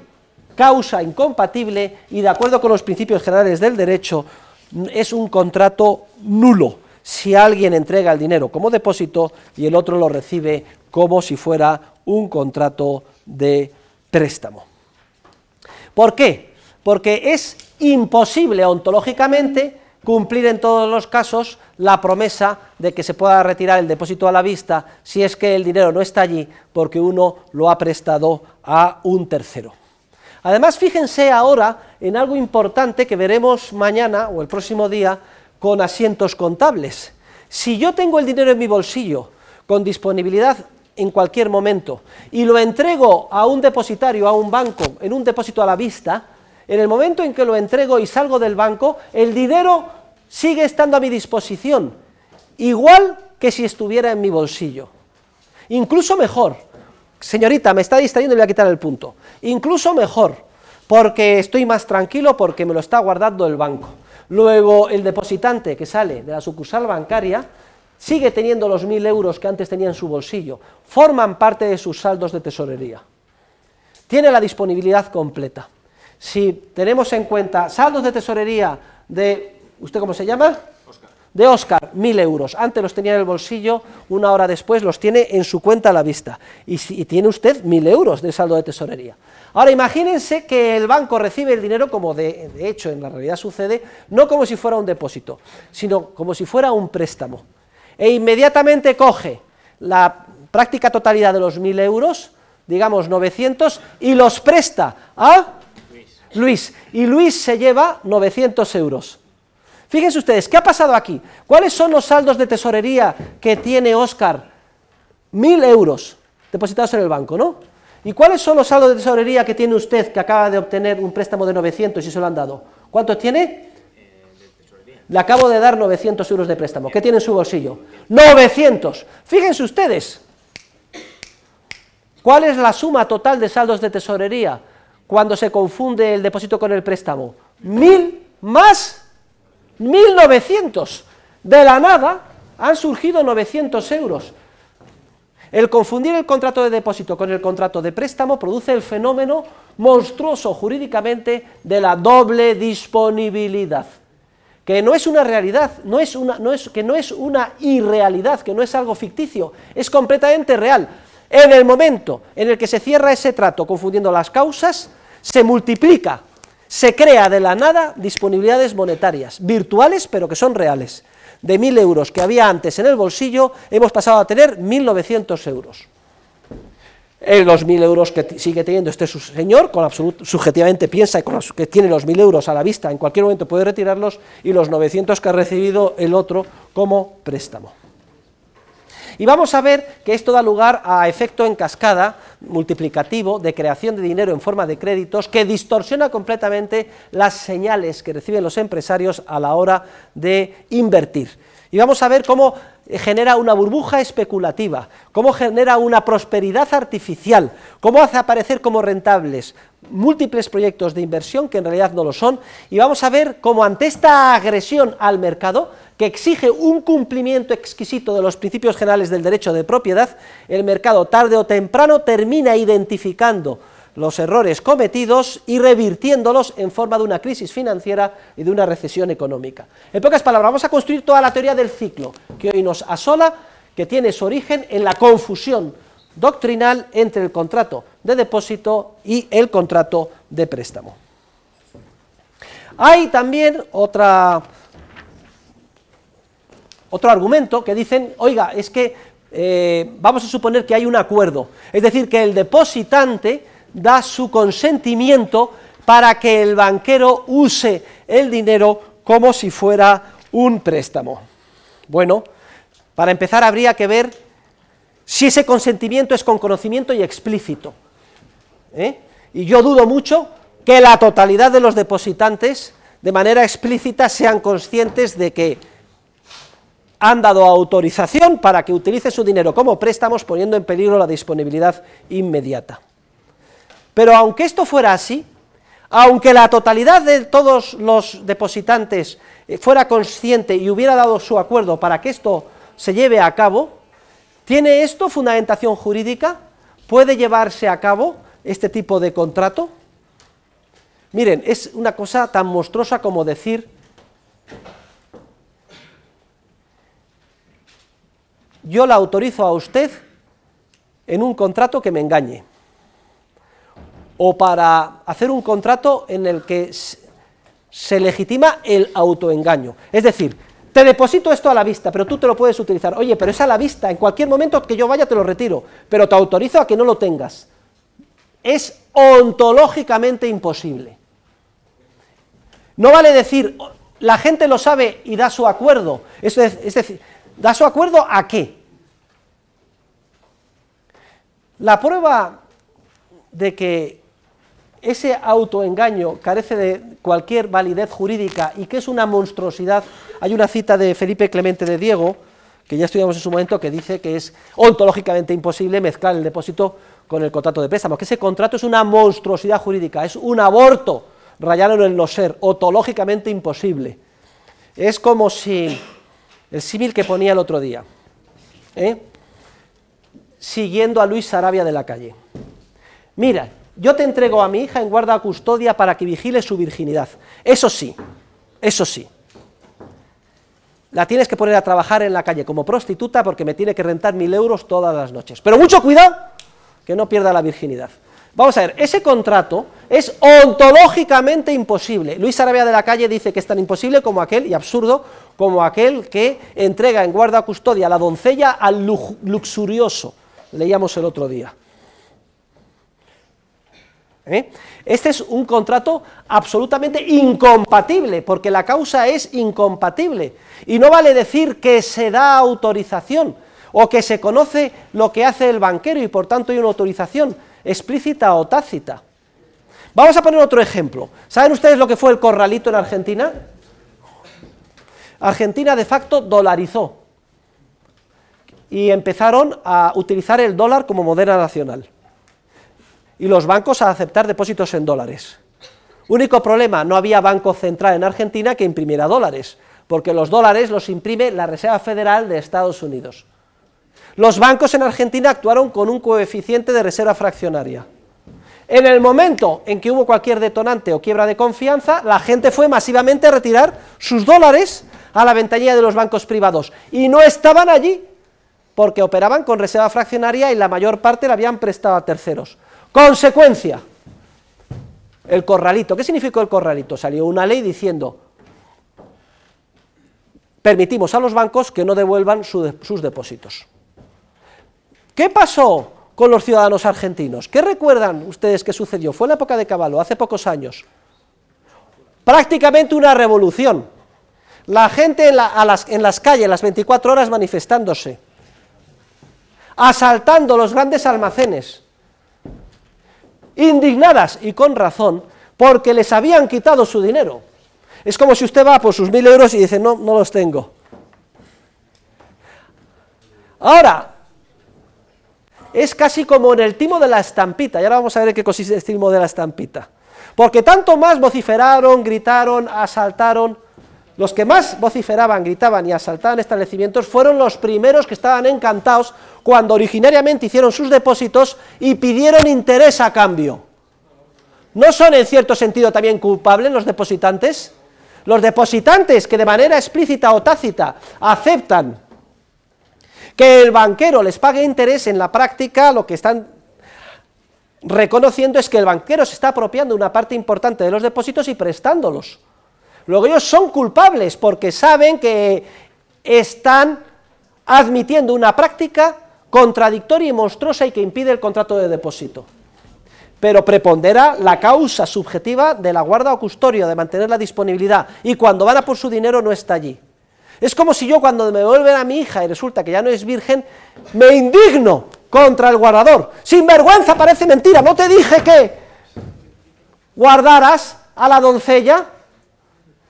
causa incompatible y de acuerdo con los principios generales del derecho, es un contrato nulo si alguien entrega el dinero como depósito y el otro lo recibe como si fuera un contrato de préstamo. ¿Por qué? Porque es imposible ontológicamente cumplir en todos los casos la promesa de que se pueda retirar el depósito a la vista si es que el dinero no está allí porque uno lo ha prestado a un tercero. Además, fíjense ahora en algo importante que veremos mañana o el próximo día con asientos contables. Si yo tengo el dinero en mi bolsillo, con disponibilidad en cualquier momento, y lo entrego a un depositario, a un banco, en un depósito a la vista, en el momento en que lo entrego y salgo del banco, el dinero sigue estando a mi disposición, igual que si estuviera en mi bolsillo. Incluso mejor, señorita, me está distrayendo y le voy a quitar el punto. Incluso mejor, porque estoy más tranquilo porque me lo está guardando el banco. Luego el depositante que sale de la sucursal bancaria sigue teniendo los mil euros que antes tenía en su bolsillo, forman parte de sus saldos de tesorería. Tiene la disponibilidad completa. Si tenemos en cuenta saldos de tesorería de, ¿usted cómo se llama? de Oscar, mil euros. Antes los tenía en el bolsillo, una hora después los tiene en su cuenta a la vista. Y, si, tiene usted mil euros de saldo de tesorería. Ahora imagínense que el banco recibe el dinero como de, hecho en la realidad sucede, no como si fuera un depósito, sino como si fuera un préstamo. E inmediatamente coge la práctica totalidad de los mil euros, digamos 900, y los presta a Luis. Luis. Y Luis se lleva 900 euros. Fíjense ustedes, ¿qué ha pasado aquí? ¿Cuáles son los saldos de tesorería que tiene Oscar? Mil euros depositados en el banco, ¿no? ¿Y cuáles son los saldos de tesorería que tiene usted que acaba de obtener un préstamo de 900 y se lo han dado? ¿Cuánto tiene? Eh, Le acabo de dar 900 euros de préstamo. ¿Qué tiene en su bolsillo? 900. Fíjense ustedes. ¿Cuál es la suma total de saldos de tesorería cuando se confunde el depósito con el préstamo? Mil más 1900. De la nada han surgido 900 euros. El confundir el contrato de depósito con el contrato de préstamo produce el fenómeno monstruoso jurídicamente de la doble disponibilidad, que no es una realidad, no es una, no es, que no es una irrealidad, que no es algo ficticio, es completamente real. En el momento en el que se cierra ese trato confundiendo las causas, se multiplica se crea de la nada disponibilidades monetarias, virtuales pero que son reales. De 1.000 euros que había antes en el bolsillo, hemos pasado a tener 1.900 euros. los 1.000 euros que sigue teniendo este señor, con absoluto, subjetivamente piensa con que tiene los 1.000 euros a la vista, en cualquier momento puede retirarlos, y los 900 que ha recibido el otro como préstamo. Y vamos a ver que esto da lugar a efecto en cascada multiplicativo de creación de dinero en forma de créditos que distorsiona completamente las señales que reciben los empresarios a la hora de invertir. Y vamos a ver cómo genera una burbuja especulativa, cómo genera una prosperidad artificial, cómo hace aparecer como rentables múltiples proyectos de inversión que en realidad no lo son, y vamos a ver cómo ante esta agresión al mercado, que exige un cumplimiento exquisito de los principios generales del derecho de propiedad, el mercado tarde o temprano termina identificando los errores cometidos y revirtiéndolos en forma de una crisis financiera y de una recesión económica. En pocas palabras, vamos a construir toda la teoría del ciclo que hoy nos asola, que tiene su origen en la confusión doctrinal entre el contrato de depósito y el contrato de préstamo. Hay también otra otro argumento que dicen, oiga, es que eh, vamos a suponer que hay un acuerdo, es decir, que el depositante da su consentimiento para que el banquero use el dinero como si fuera un préstamo. Bueno, para empezar habría que ver si ese consentimiento es con conocimiento y explícito. ¿eh? Y yo dudo mucho que la totalidad de los depositantes, de manera explícita, sean conscientes de que han dado autorización para que utilice su dinero como préstamos poniendo en peligro la disponibilidad inmediata. Pero aunque esto fuera así, aunque la totalidad de todos los depositantes eh, fuera consciente y hubiera dado su acuerdo para que esto se lleve a cabo, ¿tiene esto fundamentación jurídica? ¿Puede llevarse a cabo este tipo de contrato? Miren, es una cosa tan monstruosa como decir yo la autorizo a usted en un contrato que me engañe. O para hacer un contrato en el que se legitima el autoengaño. Es decir, te deposito esto a la vista, pero tú te lo puedes utilizar. Oye, pero es a la vista, en cualquier momento que yo vaya te lo retiro, pero te autorizo a que no lo tengas. Es ontológicamente imposible. No vale decir, la gente lo sabe y da su acuerdo. es decir, ¿Da su acuerdo a qué? La prueba de que ese autoengaño carece de cualquier validez jurídica y que es una monstruosidad, hay una cita de Felipe Clemente de Diego, que ya estudiamos en su momento, que dice que es ontológicamente imposible mezclar el depósito con el contrato de préstamo. que ese contrato es una monstruosidad jurídica, es un aborto, rayado en no ser, ontológicamente imposible. Es como si el civil que ponía el otro día. ¿eh? Siguiendo a Luis Sarabia de la calle. Mira, yo te entrego a mi hija en guarda custodia para que vigile su virginidad. Eso sí, eso sí. La tienes que poner a trabajar en la calle como prostituta porque me tiene que rentar mil euros todas las noches. Pero mucho cuidado que no pierda la virginidad. Vamos a ver, ese contrato es ontológicamente imposible. Luis Arabia de la Calle dice que es tan imposible como aquel, y absurdo, como aquel que entrega en guarda custodia a la doncella al luxurioso. Leíamos el otro día. ¿Eh? Este es un contrato absolutamente incompatible, porque la causa es incompatible. Y no vale decir que se da autorización o que se conoce lo que hace el banquero y por tanto hay una autorización explícita o tácita. Vamos a poner otro ejemplo. ¿Saben ustedes lo que fue el corralito en Argentina? Argentina de facto dolarizó y empezaron a utilizar el dólar como moneda nacional y los bancos a aceptar depósitos en dólares. Único problema, no había banco central en Argentina que imprimiera dólares, porque los dólares los imprime la Reserva Federal de Estados Unidos. Los bancos en Argentina actuaron con un coeficiente de reserva fraccionaria. En el momento en que hubo cualquier detonante o quiebra de confianza, la gente fue masivamente a retirar sus dólares a la ventanilla de los bancos privados. Y no estaban allí, porque operaban con reserva fraccionaria y la mayor parte la habían prestado a terceros. Consecuencia, el corralito. ¿Qué significó el corralito? Salió una ley diciendo, permitimos a los bancos que no devuelvan sus depósitos. ¿Qué pasó con los ciudadanos argentinos? ¿Qué recuerdan ustedes que sucedió? Fue en la época de Caballo, hace pocos años. Prácticamente una revolución. La gente en, las, en las calles, las 24 horas manifestándose, asaltando los grandes almacenes, indignadas y con razón, porque les habían quitado su dinero. Es como si usted va por sus mil euros y dice, no, no los tengo. Ahora, es casi como en el timo de la estampita, y ahora vamos a ver qué consiste el este timo de la estampita. Porque tanto más vociferaron, gritaron, asaltaron, los que más vociferaban, gritaban y asaltaban establecimientos fueron los primeros que estaban encantados cuando originariamente hicieron sus depósitos y pidieron interés a cambio. ¿No son en cierto sentido también culpables los depositantes? Los depositantes que de manera explícita o tácita aceptan que el banquero les pague interés, en la práctica lo que están reconociendo es que el banquero se está apropiando una parte importante de los depósitos y prestándolos. Luego ellos son culpables porque saben que están admitiendo una práctica contradictoria y monstruosa y que impide el contrato de depósito. Pero prepondera la causa subjetiva de la guarda o custodio de mantener la disponibilidad y cuando van a por su dinero no está allí. Es como si yo cuando me vuelven a mi hija y resulta que ya no es virgen, me indigno contra el guardador. Sin vergüenza parece mentira, no te dije que guardaras a la doncella.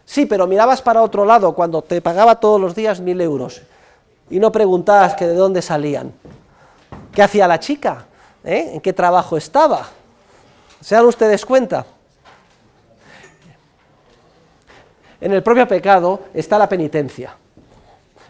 Sí, pero mirabas para otro lado cuando te pagaba todos los días mil euros y no preguntabas que de dónde salían. ¿Qué hacía la chica? ¿Eh? ¿En qué trabajo estaba? ¿Se dan ustedes cuenta? En el propio pecado está la penitencia.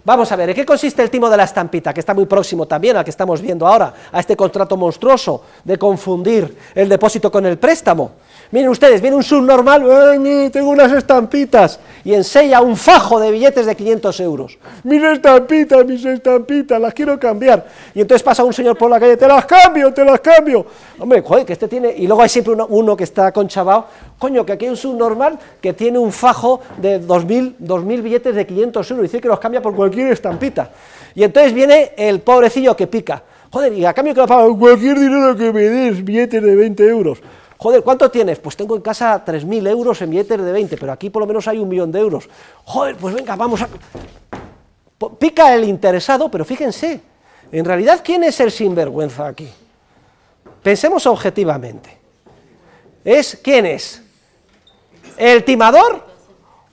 Vamos a ver, ¿en qué consiste el timo de la estampita? Que está muy próximo también al que estamos viendo ahora, a este contrato monstruoso de confundir el depósito con el préstamo. Miren ustedes, viene un subnormal, ¡Ay, tengo unas estampitas, y enseña un fajo de billetes de 500 euros. Mis estampitas, mis estampitas, las quiero cambiar. Y entonces pasa un señor por la calle, te las cambio, te las cambio. Hombre, joder, que este tiene... Y luego hay siempre uno, que está chaval Coño, que aquí hay un subnormal que tiene un fajo de 2.000, 2000 billetes de 500 euros y dice que los cambia por cualquier estampita. Y entonces viene el pobrecillo que pica. Joder, y a cambio que lo pago cualquier dinero que me des, billetes de 20 euros. Joder, ¿cuánto tienes? Pues tengo en casa 3.000 euros en billetes de 20, pero aquí por lo menos hay un millón de euros. Joder, pues venga, vamos a... Pica el interesado, pero fíjense, en realidad, ¿quién es el sinvergüenza aquí? Pensemos objetivamente. ¿Es quién es? ¿El timador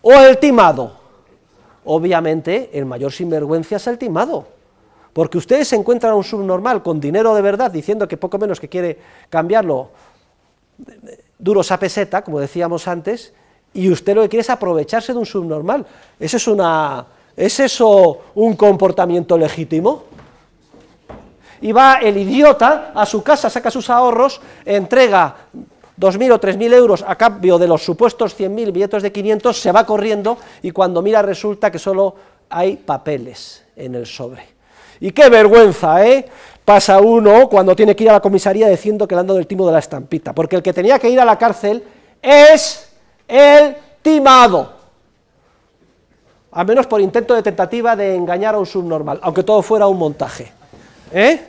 o el timado? Obviamente, el mayor sinvergüenza es el timado. Porque ustedes se encuentran a un subnormal con dinero de verdad diciendo que poco menos que quiere cambiarlo duros a peseta, como decíamos antes, y usted lo que quiere es aprovecharse de un subnormal. ¿Eso es, una, ¿Es eso un comportamiento legítimo? Y va el idiota a su casa, saca sus ahorros, entrega 2.000 o 3.000 euros a cambio de los supuestos 100.000 billetes de 500, se va corriendo y cuando mira resulta que solo hay papeles en el sobre. Y qué vergüenza, ¿eh? Pasa uno cuando tiene que ir a la comisaría diciendo que le han dado el timo de la estampita, porque el que tenía que ir a la cárcel es el timado. Al menos por intento de tentativa de engañar a un subnormal, aunque todo fuera un montaje. ¿Eh?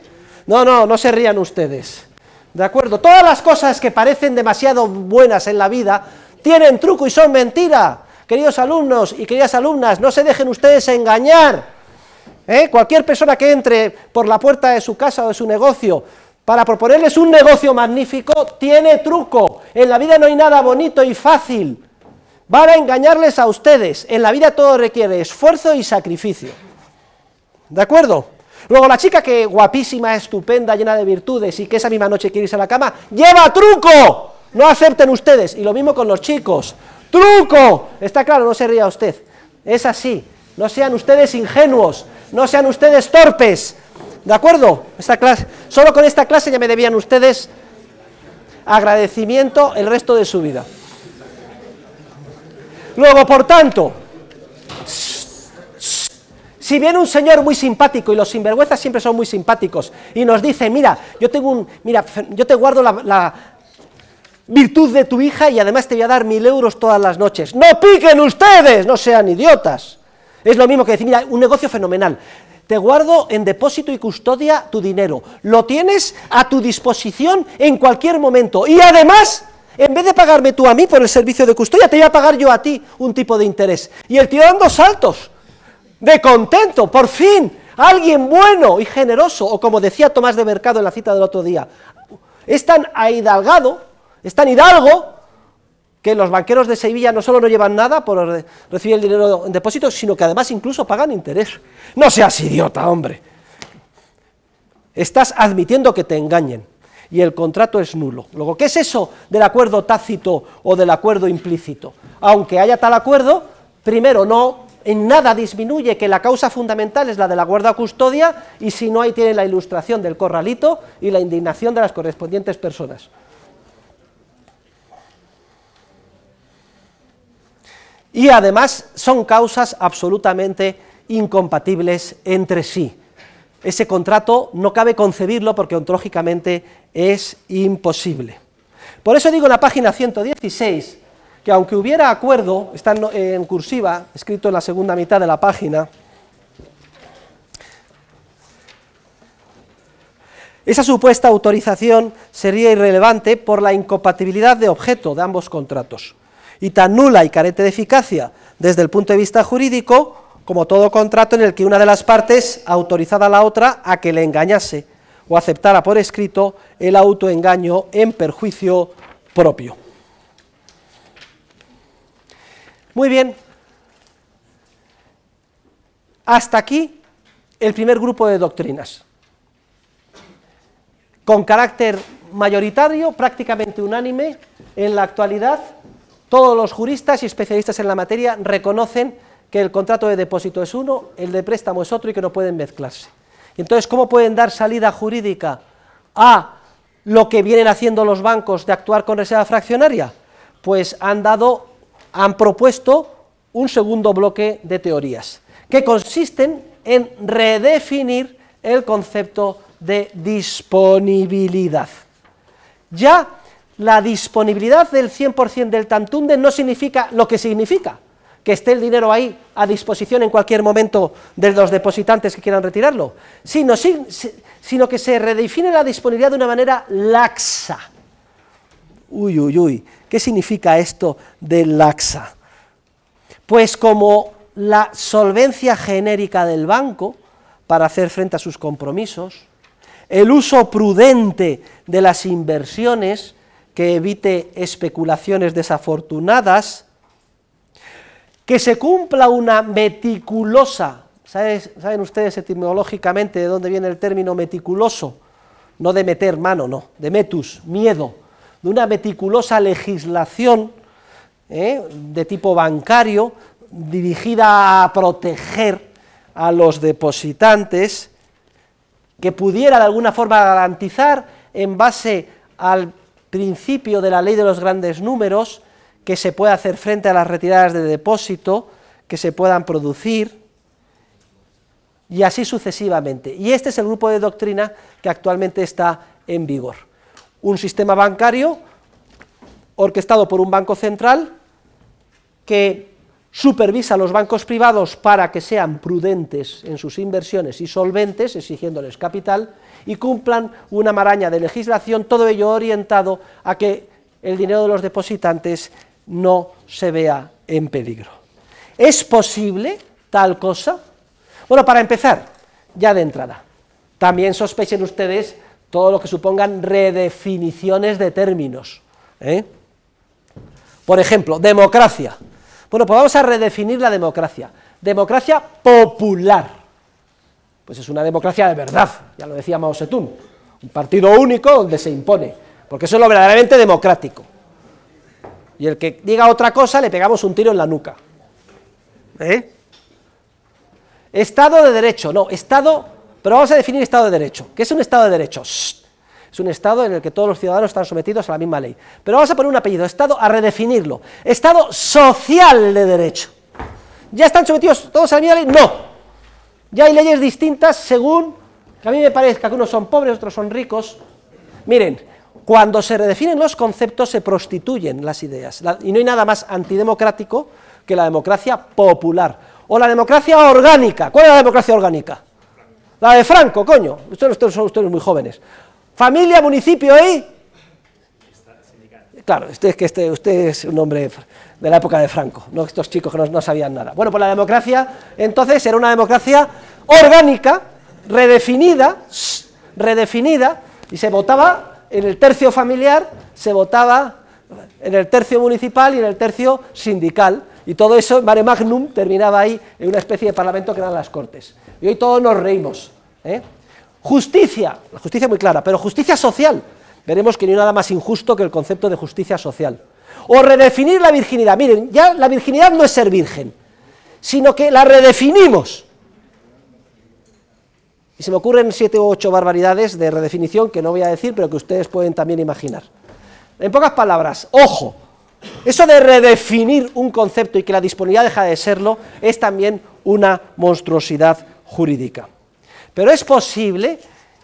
No, no, no se rían ustedes. ¿De acuerdo? Todas las cosas que parecen demasiado buenas en la vida tienen truco y son mentira. Queridos alumnos y queridas alumnas, no se dejen ustedes engañar. ¿eh? Cualquier persona que entre por la puerta de su casa o de su negocio para proponerles un negocio magnífico tiene truco. En la vida no hay nada bonito y fácil. Van a engañarles a ustedes. En la vida todo requiere esfuerzo y sacrificio. ¿De acuerdo? Luego la chica que guapísima, estupenda, llena de virtudes y que esa misma noche quiere irse a la cama, lleva truco. No acepten ustedes. Y lo mismo con los chicos. Truco. Está claro, no se ría usted. Es así. No sean ustedes ingenuos. No sean ustedes torpes. ¿De acuerdo? Esta clase, solo con esta clase ya me debían ustedes agradecimiento el resto de su vida. Luego, por tanto, si viene un señor muy simpático, y los sinvergüenzas siempre son muy simpáticos, y nos dice, mira, yo, tengo un, mira, yo te guardo la, virtud de tu hija y además te voy a dar mil euros todas las noches. No piquen ustedes, no sean idiotas. Es lo mismo que decir, mira, un negocio fenomenal. Te guardo en depósito y custodia tu dinero. Lo tienes a tu disposición en cualquier momento. Y además, en vez de pagarme tú a mí por el servicio de custodia, te voy a pagar yo a ti un tipo de interés. Y el tío dando saltos de contento, por fin, alguien bueno y generoso, o como decía Tomás de Mercado en la cita del otro día, es tan hidalgado, es tan hidalgo, que los banqueros de Sevilla no solo no llevan nada por recibir el dinero en depósito, sino que además incluso pagan interés. No seas idiota, hombre. Estás admitiendo que te engañen y el contrato es nulo. Luego, ¿qué es eso del acuerdo tácito o del acuerdo implícito? Aunque haya tal acuerdo, primero no en nada disminuye que la causa fundamental es la de la guarda custodia y si no ahí tiene la ilustración del corralito y la indignación de las correspondientes personas. Y además son causas absolutamente incompatibles entre sí. Ese contrato no cabe concebirlo porque ontológicamente es imposible. Por eso digo en la página 116 que aunque hubiera acuerdo, está en cursiva, escrito en la segunda mitad de la página, esa supuesta autorización sería irrelevante por la incompatibilidad de objeto de ambos contratos, y tan nula y carete de eficacia desde el punto de vista jurídico como todo contrato en el que una de las partes autorizada a la otra a que le engañase o aceptara por escrito el autoengaño en perjuicio propio. Muy bien. Hasta aquí el primer grupo de doctrinas. Con carácter mayoritario, prácticamente unánime, en la actualidad todos los juristas y especialistas en la materia reconocen que el contrato de depósito es uno, el de préstamo es otro y que no pueden mezclarse. Entonces, ¿cómo pueden dar salida jurídica a lo que vienen haciendo los bancos de actuar con reserva fraccionaria? Pues han dado han propuesto un segundo bloque de teorías, que consisten en redefinir el concepto de disponibilidad. Ya la disponibilidad del 100% del tantunde no significa lo que significa, que esté el dinero ahí a disposición en cualquier momento de los depositantes que quieran retirarlo, sino, sino que se redefine la disponibilidad de una manera laxa Uy, uy, uy. ¿Qué significa esto de laxa? Pues como la solvencia genérica del banco para hacer frente a sus compromisos, el uso prudente de las inversiones que evite especulaciones desafortunadas, que se cumpla una meticulosa, ¿saben ustedes etimológicamente de dónde viene el término meticuloso? No de meter mano, no, de metus, miedo, de una meticulosa legislación ¿eh? de tipo bancario dirigida a proteger a los depositantes, que pudiera de alguna forma garantizar en base al principio de la ley de los grandes números que se pueda hacer frente a las retiradas de depósito que se puedan producir y así sucesivamente. Y este es el grupo de doctrina que actualmente está en vigor un sistema bancario orquestado por un banco central que supervisa a los bancos privados para que sean prudentes en sus inversiones y solventes, exigiéndoles capital, y cumplan una maraña de legislación, todo ello orientado a que el dinero de los depositantes no se vea en peligro. ¿Es posible tal cosa? Bueno, para empezar, ya de entrada, también sospechen ustedes todo lo que supongan redefiniciones de términos. ¿eh? Por ejemplo, democracia. Bueno, pues vamos a redefinir la democracia. Democracia popular. Pues es una democracia de verdad, ya lo decía Mao Zedong. Un partido único donde se impone, porque eso es lo verdaderamente democrático. Y el que diga otra cosa le pegamos un tiro en la nuca. ¿Eh? Estado de derecho, no, Estado pero vamos a definir Estado de Derecho. ¿Qué es un Estado de Derecho? Es un Estado en el que todos los ciudadanos están sometidos a la misma ley. Pero vamos a poner un apellido, Estado, a redefinirlo. Estado social de derecho. ¿Ya están sometidos todos a la misma ley? No. Ya hay leyes distintas según que a mí me parezca que unos son pobres, otros son ricos. Miren, cuando se redefinen los conceptos se prostituyen las ideas. y no hay nada más antidemocrático que la democracia popular. O la democracia orgánica. ¿Cuál es la democracia orgánica? La de Franco, coño. Ustedes, son ustedes muy jóvenes. Familia, municipio y... Claro, usted es que este, usted es un hombre de la época de Franco, no estos chicos que no, sabían nada. Bueno, pues la democracia entonces era una democracia orgánica, redefinida, redefinida, y se votaba en el tercio familiar, se votaba en el tercio municipal y en el tercio sindical, y todo eso, mare magnum, terminaba ahí en una especie de parlamento que eran las Cortes. Y hoy todos nos reímos. ¿eh? Justicia, la justicia muy clara, pero justicia social. Veremos que no hay nada más injusto que el concepto de justicia social. O redefinir la virginidad. Miren, ya la virginidad no es ser virgen, sino que la redefinimos. Y se me ocurren siete u ocho barbaridades de redefinición que no voy a decir, pero que ustedes pueden también imaginar. En pocas palabras, ojo, eso de redefinir un concepto y que la disponibilidad deja de serlo es también una monstruosidad jurídica. Pero es posible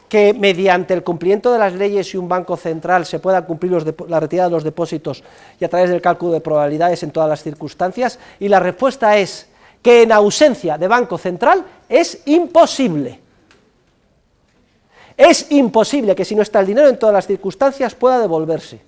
que mediante el cumplimiento de las leyes y un banco central se pueda cumplir la retirada de los depósitos y a través del cálculo de probabilidades en todas las circunstancias? Y la respuesta es que en ausencia de banco central es imposible. Es imposible que si no está el dinero en todas las circunstancias pueda devolverse.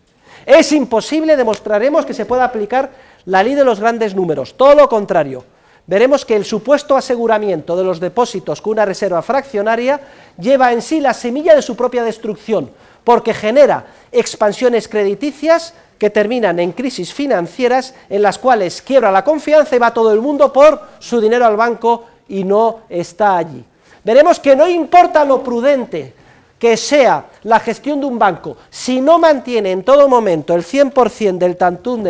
Es imposible, demostraremos que se pueda aplicar la ley de los grandes números. Todo lo contrario, veremos que el supuesto aseguramiento de los depósitos con una reserva fraccionaria lleva en sí la semilla de su propia destrucción, porque genera expansiones crediticias que terminan en crisis financieras en las cuales quiebra la confianza y va todo el mundo por su dinero al banco y no está allí. Veremos que no importa lo prudente, que sea la gestión de un banco, si no mantiene en todo momento el 100% del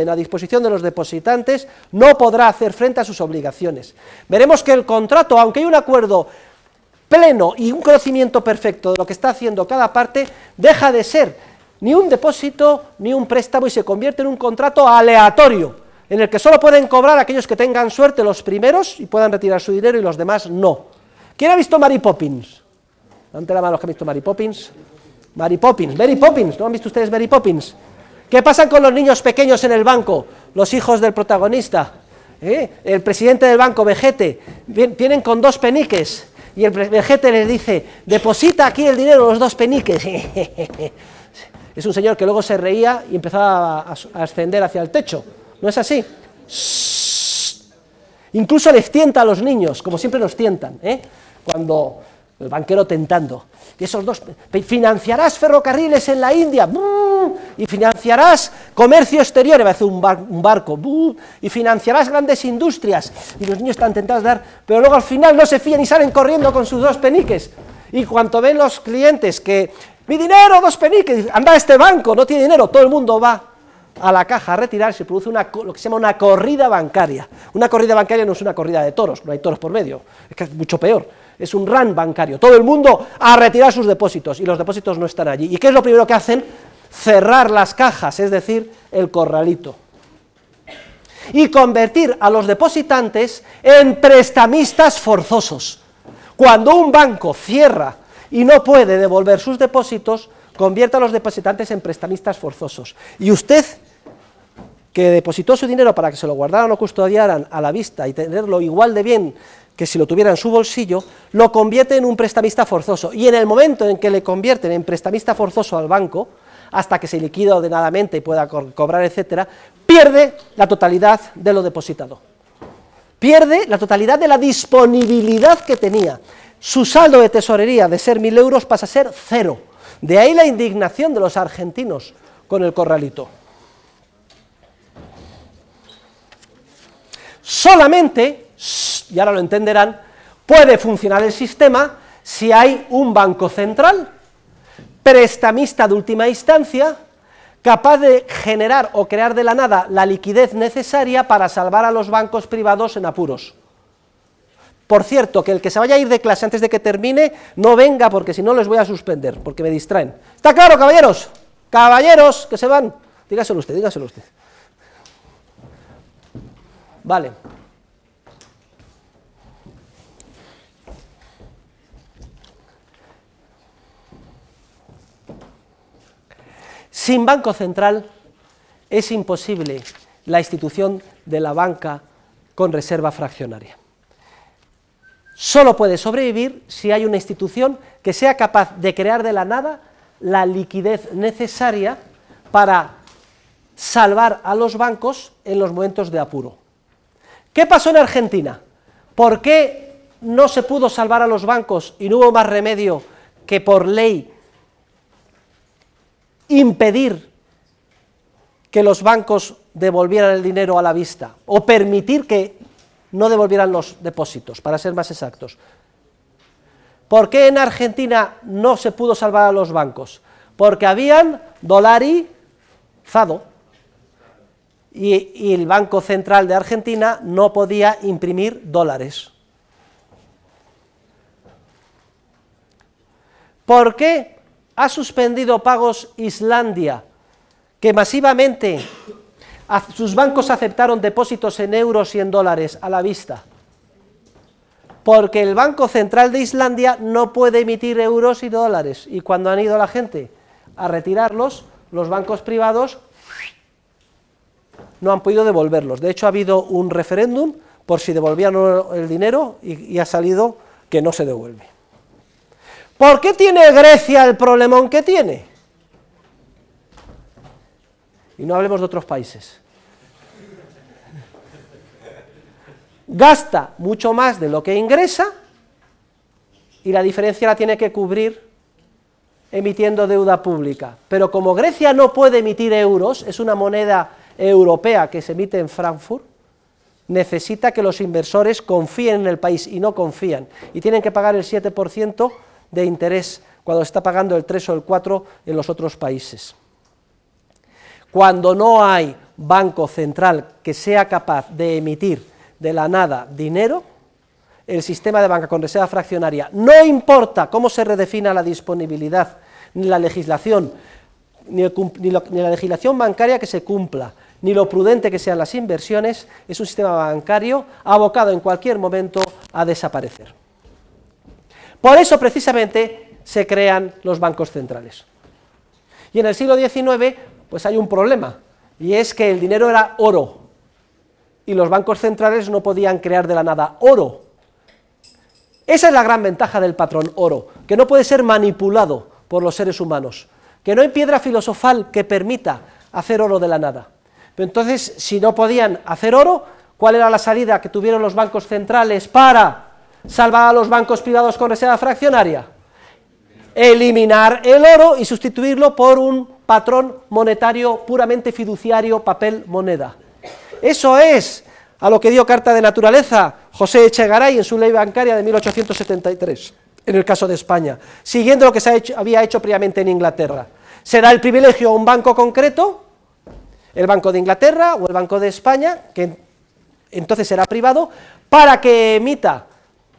en la disposición de los depositantes, no podrá hacer frente a sus obligaciones. Veremos que el contrato, aunque hay un acuerdo pleno y un conocimiento perfecto de lo que está haciendo cada parte, deja de ser ni un depósito ni un préstamo y se convierte en un contrato aleatorio, en el que solo pueden cobrar aquellos que tengan suerte los primeros y puedan retirar su dinero y los demás no. ¿Quién ha visto Mary Poppins? Ante la mano los que han visto Mary Poppins. Mary Poppins, Mary Poppins, ¿no han visto ustedes Mary Poppins? ¿Qué pasa con los niños pequeños en el banco? Los hijos del protagonista. ¿eh? El presidente del banco, Vegete, vienen con dos peniques y el Vegete les dice, deposita aquí el dinero, los dos peniques. Es un señor que luego se reía y empezaba a ascender hacia el techo. ¿No es así? Incluso les tienta a los niños, como siempre los tientan. ¿eh? Cuando el banquero tentando. Y esos dos, financiarás ferrocarriles en la India, y financiarás comercio exterior, va a hacer un, barco, ¡Bum! y financiarás grandes industrias. Y los niños están tentados de dar, pero luego al final no se fían y salen corriendo con sus dos peniques. Y cuando ven los clientes que, mi dinero, dos peniques, anda este banco, no tiene dinero, todo el mundo va a la caja a retirar, se produce una, lo que se llama una corrida bancaria. Una corrida bancaria no es una corrida de toros, no hay toros por medio, es que es mucho peor es un RAN bancario. Todo el mundo a retirar sus depósitos y los depósitos no están allí. ¿Y qué es lo primero que hacen? Cerrar las cajas, es decir, el corralito. Y convertir a los depositantes en prestamistas forzosos. Cuando un banco cierra y no puede devolver sus depósitos, convierte a los depositantes en prestamistas forzosos. Y usted que depositó su dinero para que se lo guardaran o custodiaran a la vista y tenerlo igual de bien que si lo tuviera en su bolsillo, lo convierte en un prestamista forzoso. Y en el momento en que le convierten en prestamista forzoso al banco, hasta que se liquida ordenadamente y pueda cobrar, etcétera, pierde la totalidad de lo depositado. Pierde la totalidad de la disponibilidad que tenía. Su saldo de tesorería de ser mil euros pasa a ser cero. De ahí la indignación de los argentinos con el corralito. Solamente y ahora lo entenderán, puede funcionar el sistema si hay un banco central, prestamista de última instancia, capaz de generar o crear de la nada la liquidez necesaria para salvar a los bancos privados en apuros. Por cierto, que el que se vaya a ir de clase antes de que termine, no venga porque si no les voy a suspender, porque me distraen. ¿Está claro, caballeros? Caballeros, que se van. Dígaselo usted, dígaselo usted. Vale. Sin Banco Central es imposible la institución de la banca con reserva fraccionaria. Solo puede sobrevivir si hay una institución que sea capaz de crear de la nada la liquidez necesaria para salvar a los bancos en los momentos de apuro. ¿Qué pasó en Argentina? ¿Por qué no se pudo salvar a los bancos y no hubo más remedio que por ley impedir que los bancos devolvieran el dinero a la vista o permitir que no devolvieran los depósitos, para ser más exactos. ¿Por qué en Argentina no se pudo salvar a los bancos? Porque habían dolarizado y, y el Banco Central de Argentina no podía imprimir dólares. ¿Por qué ha suspendido pagos Islandia, que masivamente sus bancos aceptaron depósitos en euros y en dólares a la vista. Porque el Banco Central de Islandia no puede emitir euros y dólares. Y cuando han ido la gente a retirarlos, los bancos privados no han podido devolverlos. De hecho, ha habido un referéndum por si devolvían el dinero y ha salido que no se devuelve. ¿Por qué tiene Grecia el problemón que tiene? Y no hablemos de otros países. Gasta mucho más de lo que ingresa y la diferencia la tiene que cubrir emitiendo deuda pública. Pero como Grecia no puede emitir euros, es una moneda europea que se emite en Frankfurt, necesita que los inversores confíen en el país y no confían. Y tienen que pagar el 7% de interés cuando está pagando el 3 o el 4 en los otros países. Cuando no hay banco central que sea capaz de emitir de la nada dinero, el sistema de banca con reserva fraccionaria, no importa cómo se redefina la disponibilidad, ni la legislación, ni la legislación bancaria que se cumpla, ni lo prudente que sean las inversiones, es un sistema bancario abocado en cualquier momento a desaparecer. Por eso precisamente se crean los bancos centrales. Y en el siglo XIX pues hay un problema, y es que el dinero era oro, y los bancos centrales no podían crear de la nada oro. Esa es la gran ventaja del patrón oro, que no puede ser manipulado por los seres humanos, que no hay piedra filosofal que permita hacer oro de la nada. Pero entonces, si no podían hacer oro, ¿cuál era la salida que tuvieron los bancos centrales para salvar a los bancos privados con reserva fraccionaria? Eliminar el oro y sustituirlo por un patrón monetario puramente fiduciario, papel moneda. Eso es a lo que dio carta de naturaleza José Echegaray en su ley bancaria de 1873, en el caso de España, siguiendo lo que se había hecho previamente en Inglaterra. Se da el privilegio a un banco concreto, el Banco de Inglaterra o el Banco de España, que entonces será privado, para que emita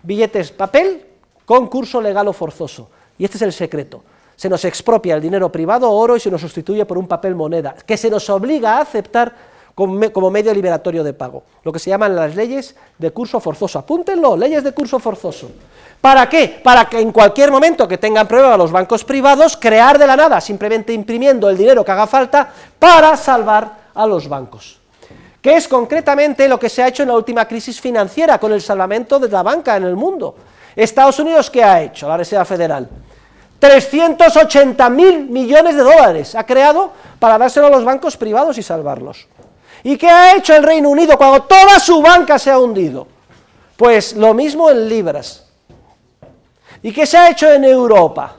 billetes papel con curso legal o forzoso. Y este es el secreto. Se nos expropia el dinero privado oro y se nos sustituye por un papel moneda, que se nos obliga a aceptar como medio liberatorio de pago. Lo que se llaman las leyes de curso forzoso. Apúntenlo, leyes de curso forzoso. ¿Para qué? Para que en cualquier momento que tengan prueba los bancos privados, crear de la nada, simplemente imprimiendo el dinero que haga falta para salvar a los bancos que es concretamente lo que se ha hecho en la última crisis financiera con el salvamento de la banca en el mundo. Estados Unidos, ¿qué ha hecho? La Reserva Federal. 380 mil millones de dólares ha creado para dárselo a los bancos privados y salvarlos. ¿Y qué ha hecho el Reino Unido cuando toda su banca se ha hundido? Pues lo mismo en libras. ¿Y qué se ha hecho en Europa?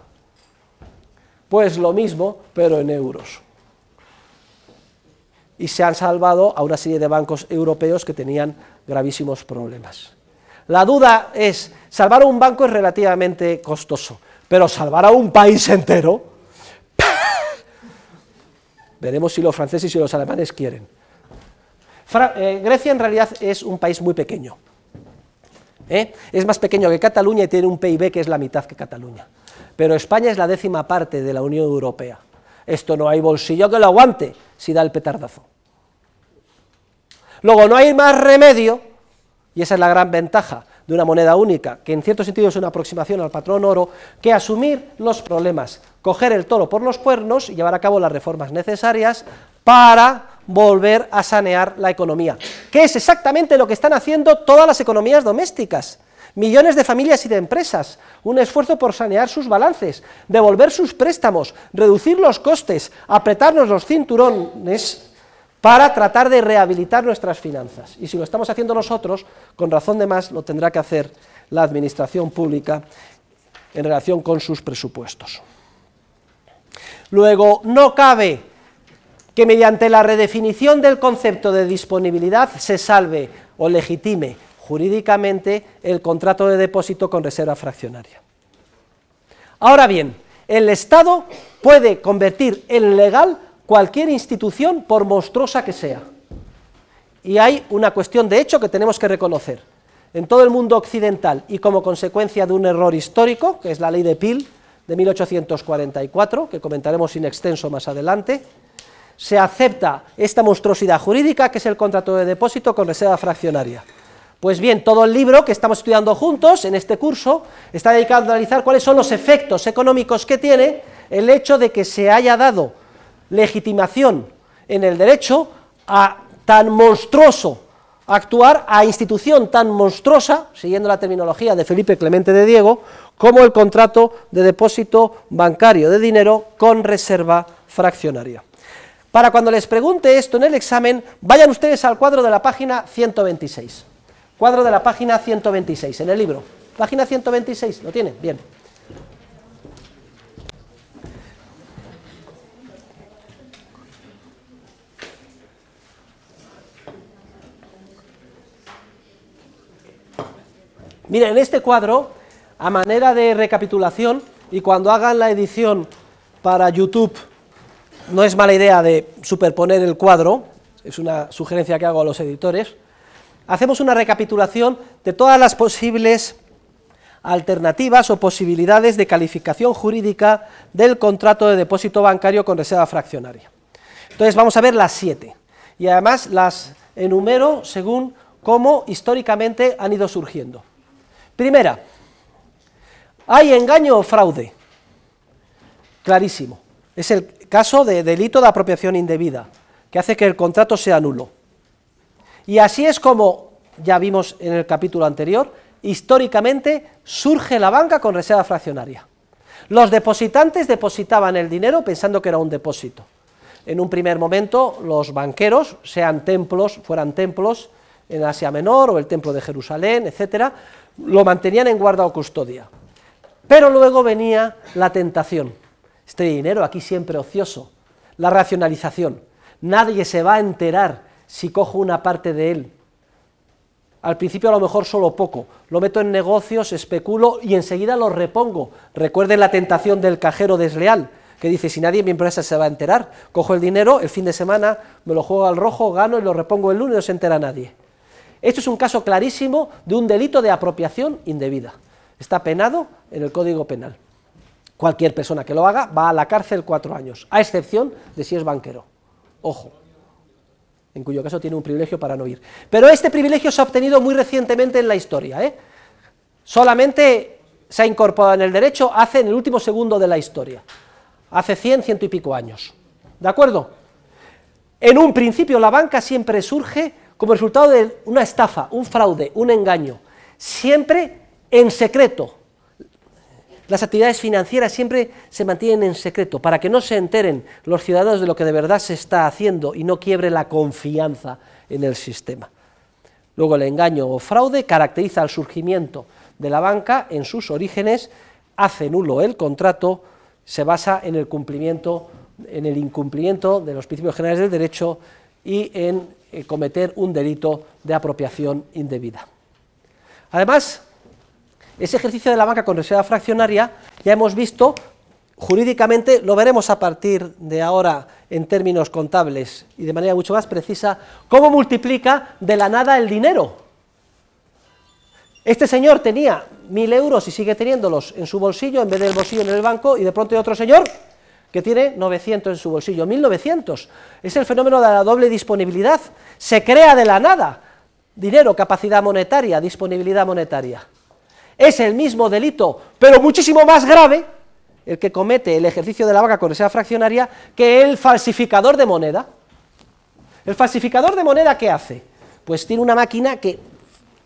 Pues lo mismo, pero en euros y se han salvado a una serie de bancos europeos que tenían gravísimos problemas. La duda es, salvar a un banco es relativamente costoso, pero salvar a un país entero, veremos si los franceses y los alemanes quieren. Eh, Grecia en realidad es un país muy pequeño. ¿eh? Es más pequeño que Cataluña y tiene un PIB que es la mitad que Cataluña. Pero España es la décima parte de la Unión Europea. Esto no hay bolsillo que lo aguante si da el petardazo. Luego, no hay más remedio, y esa es la gran ventaja de una moneda única, que en cierto sentido es una aproximación al patrón oro, que asumir los problemas, coger el toro por los cuernos y llevar a cabo las reformas necesarias para volver a sanear la economía, que es exactamente lo que están haciendo todas las economías domésticas. Millones de familias y de empresas, un esfuerzo por sanear sus balances, devolver sus préstamos, reducir los costes, apretarnos los cinturones para tratar de rehabilitar nuestras finanzas. Y si lo estamos haciendo nosotros, con razón de más lo tendrá que hacer la Administración Pública en relación con sus presupuestos. Luego, no cabe que mediante la redefinición del concepto de disponibilidad se salve o legitime jurídicamente el contrato de depósito con reserva fraccionaria. Ahora bien, el Estado puede convertir en legal cualquier institución, por monstruosa que sea. Y hay una cuestión de hecho que tenemos que reconocer. En todo el mundo occidental y como consecuencia de un error histórico, que es la ley de Peel de 1844, que comentaremos in extenso más adelante, se acepta esta monstruosidad jurídica que es el contrato de depósito con reserva fraccionaria. Pues bien, todo el libro que estamos estudiando juntos en este curso está dedicado a analizar cuáles son los efectos económicos que tiene el hecho de que se haya dado legitimación en el derecho a tan monstruoso actuar, a institución tan monstruosa, siguiendo la terminología de Felipe Clemente de Diego, como el contrato de depósito bancario de dinero con reserva fraccionaria. Para cuando les pregunte esto en el examen, vayan ustedes al cuadro de la página 126. Cuadro de la página 126, en el libro. Página 126, ¿lo tiene? Bien. Miren, en este cuadro, a manera de recapitulación, y cuando hagan la edición para YouTube, no es mala idea de superponer el cuadro, es una sugerencia que hago a los editores, hacemos una recapitulación de todas las posibles alternativas o posibilidades de calificación jurídica del contrato de depósito bancario con reserva fraccionaria. Entonces vamos a ver las siete y además las enumero según cómo históricamente han ido surgiendo. Primera, ¿hay engaño o fraude? Clarísimo. Es el caso de delito de apropiación indebida, que hace que el contrato sea nulo. Y así es como, ya vimos en el capítulo anterior, históricamente surge la banca con reserva fraccionaria. Los depositantes depositaban el dinero pensando que era un depósito. En un primer momento, los banqueros, sean templos, fueran templos en Asia Menor o el templo de Jerusalén, etcétera, lo mantenían en guarda o custodia. Pero luego venía la tentación. Este dinero aquí siempre ocioso. La racionalización. Nadie se va a enterar si cojo una parte de él. Al principio a lo mejor solo poco. Lo meto en negocios, especulo y enseguida lo repongo. Recuerden la tentación del cajero desleal, que dice, si nadie en mi empresa se va a enterar, cojo el dinero, el fin de semana me lo juego al rojo, gano y lo repongo el lunes y no se entera nadie. Esto es un caso clarísimo de un delito de apropiación indebida. Está penado en el Código Penal. Cualquier persona que lo haga va a la cárcel cuatro años, a excepción de si es banquero. Ojo, en cuyo caso tiene un privilegio para no ir. Pero este privilegio se ha obtenido muy recientemente en la historia. ¿eh? Solamente se ha incorporado en el derecho hace en el último segundo de la historia, hace cien, ciento y pico años. ¿De acuerdo? En un principio la banca siempre surge como resultado de una estafa, un fraude, un engaño, siempre en secreto. Las actividades financieras siempre se mantienen en secreto para que no se enteren los ciudadanos de lo que de verdad se está haciendo y no quiebre la confianza en el sistema. Luego el engaño o fraude caracteriza el surgimiento de la banca en sus orígenes, hace nulo el contrato, se basa en el cumplimiento en el incumplimiento de los principios generales del derecho y en eh, cometer un delito de apropiación indebida. Además, ese ejercicio de la banca con reserva fraccionaria ya hemos visto jurídicamente, lo veremos a partir de ahora en términos contables y de manera mucho más precisa, cómo multiplica de la nada el dinero. Este señor tenía mil euros y sigue teniéndolos en su bolsillo en vez del bolsillo en el banco y de pronto hay otro señor que tiene 900 en su bolsillo, 1900. Es el fenómeno de la doble disponibilidad se crea de la nada. Dinero, capacidad monetaria, disponibilidad monetaria. Es el mismo delito, pero muchísimo más grave el que comete el ejercicio de la vaca con reserva fraccionaria que el falsificador de moneda. ¿El falsificador de moneda qué hace? Pues tiene una máquina que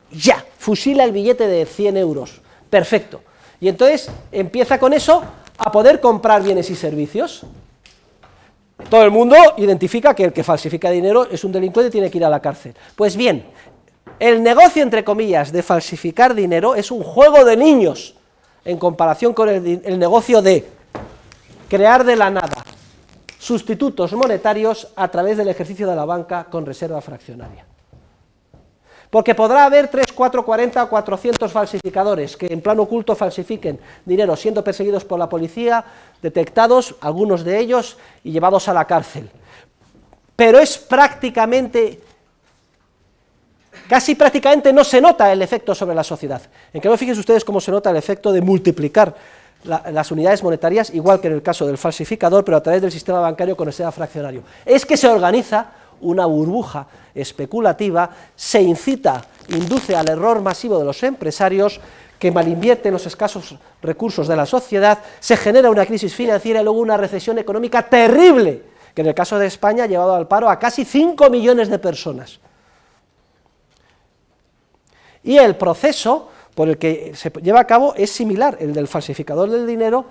ya fusila el billete de 100 euros. Perfecto. Y entonces empieza con eso a poder comprar bienes y servicios. Todo el mundo identifica que el que falsifica dinero es un delincuente y tiene que ir a la cárcel. Pues bien, el negocio, entre comillas, de falsificar dinero es un juego de niños en comparación con el, negocio de crear de la nada sustitutos monetarios a través del ejercicio de la banca con reserva fraccionaria. Porque podrá haber 3, 4, 40 o 400 falsificadores que en plano oculto falsifiquen dinero siendo perseguidos por la policía, detectados, algunos de ellos, y llevados a la cárcel. Pero es prácticamente casi prácticamente no se nota el efecto sobre la sociedad. En que no fíjense ustedes cómo se nota el efecto de multiplicar las unidades monetarias, igual que en el caso del falsificador, pero a través del sistema bancario con el sistema fraccionario. Es que se organiza una burbuja especulativa, se incita, induce al error masivo de los empresarios que malinvierten los escasos recursos de la sociedad, se genera una crisis financiera y luego una recesión económica terrible, que en el caso de España ha llevado al paro a casi 5 millones de personas. Y el proceso por el que se lleva a cabo es similar, el del falsificador del dinero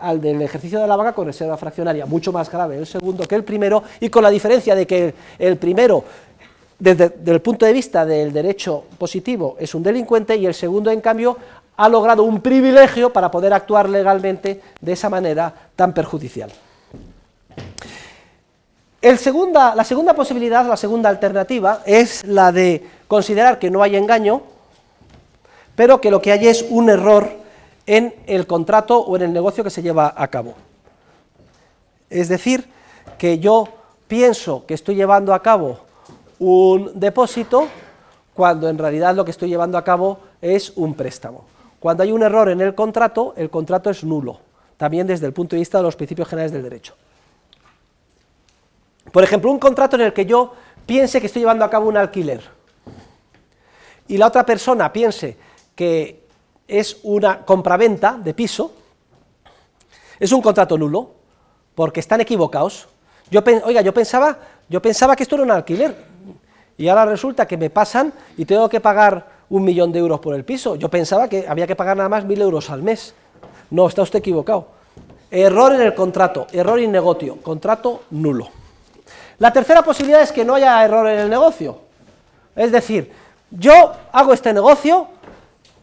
al del ejercicio de la vaga con reserva fraccionaria, mucho más grave el segundo que el primero, y con la diferencia de que el primero, desde, el punto de vista del derecho positivo, es un delincuente, y el segundo, en cambio, ha logrado un privilegio para poder actuar legalmente de esa manera tan perjudicial. la segunda posibilidad, la segunda alternativa, es la de considerar que no hay engaño, pero que lo que hay es un error en el contrato o en el negocio que se lleva a cabo. Es decir, que yo pienso que estoy llevando a cabo un depósito cuando en realidad lo que estoy llevando a cabo es un préstamo. Cuando hay un error en el contrato, el contrato es nulo, también desde el punto de vista de los principios generales del derecho. Por ejemplo, un contrato en el que yo piense que estoy llevando a cabo un alquiler y la otra persona piense que es una compraventa de piso, es un contrato nulo, porque están equivocados. oiga, yo pensaba, yo pensaba que esto era un alquiler, y ahora resulta que me pasan y tengo que pagar un millón de euros por el piso. Yo pensaba que había que pagar nada más mil euros al mes. No, está usted equivocado. Error en el contrato, error en negocio, contrato nulo. La tercera posibilidad es que no haya error en el negocio. Es decir, yo hago este negocio,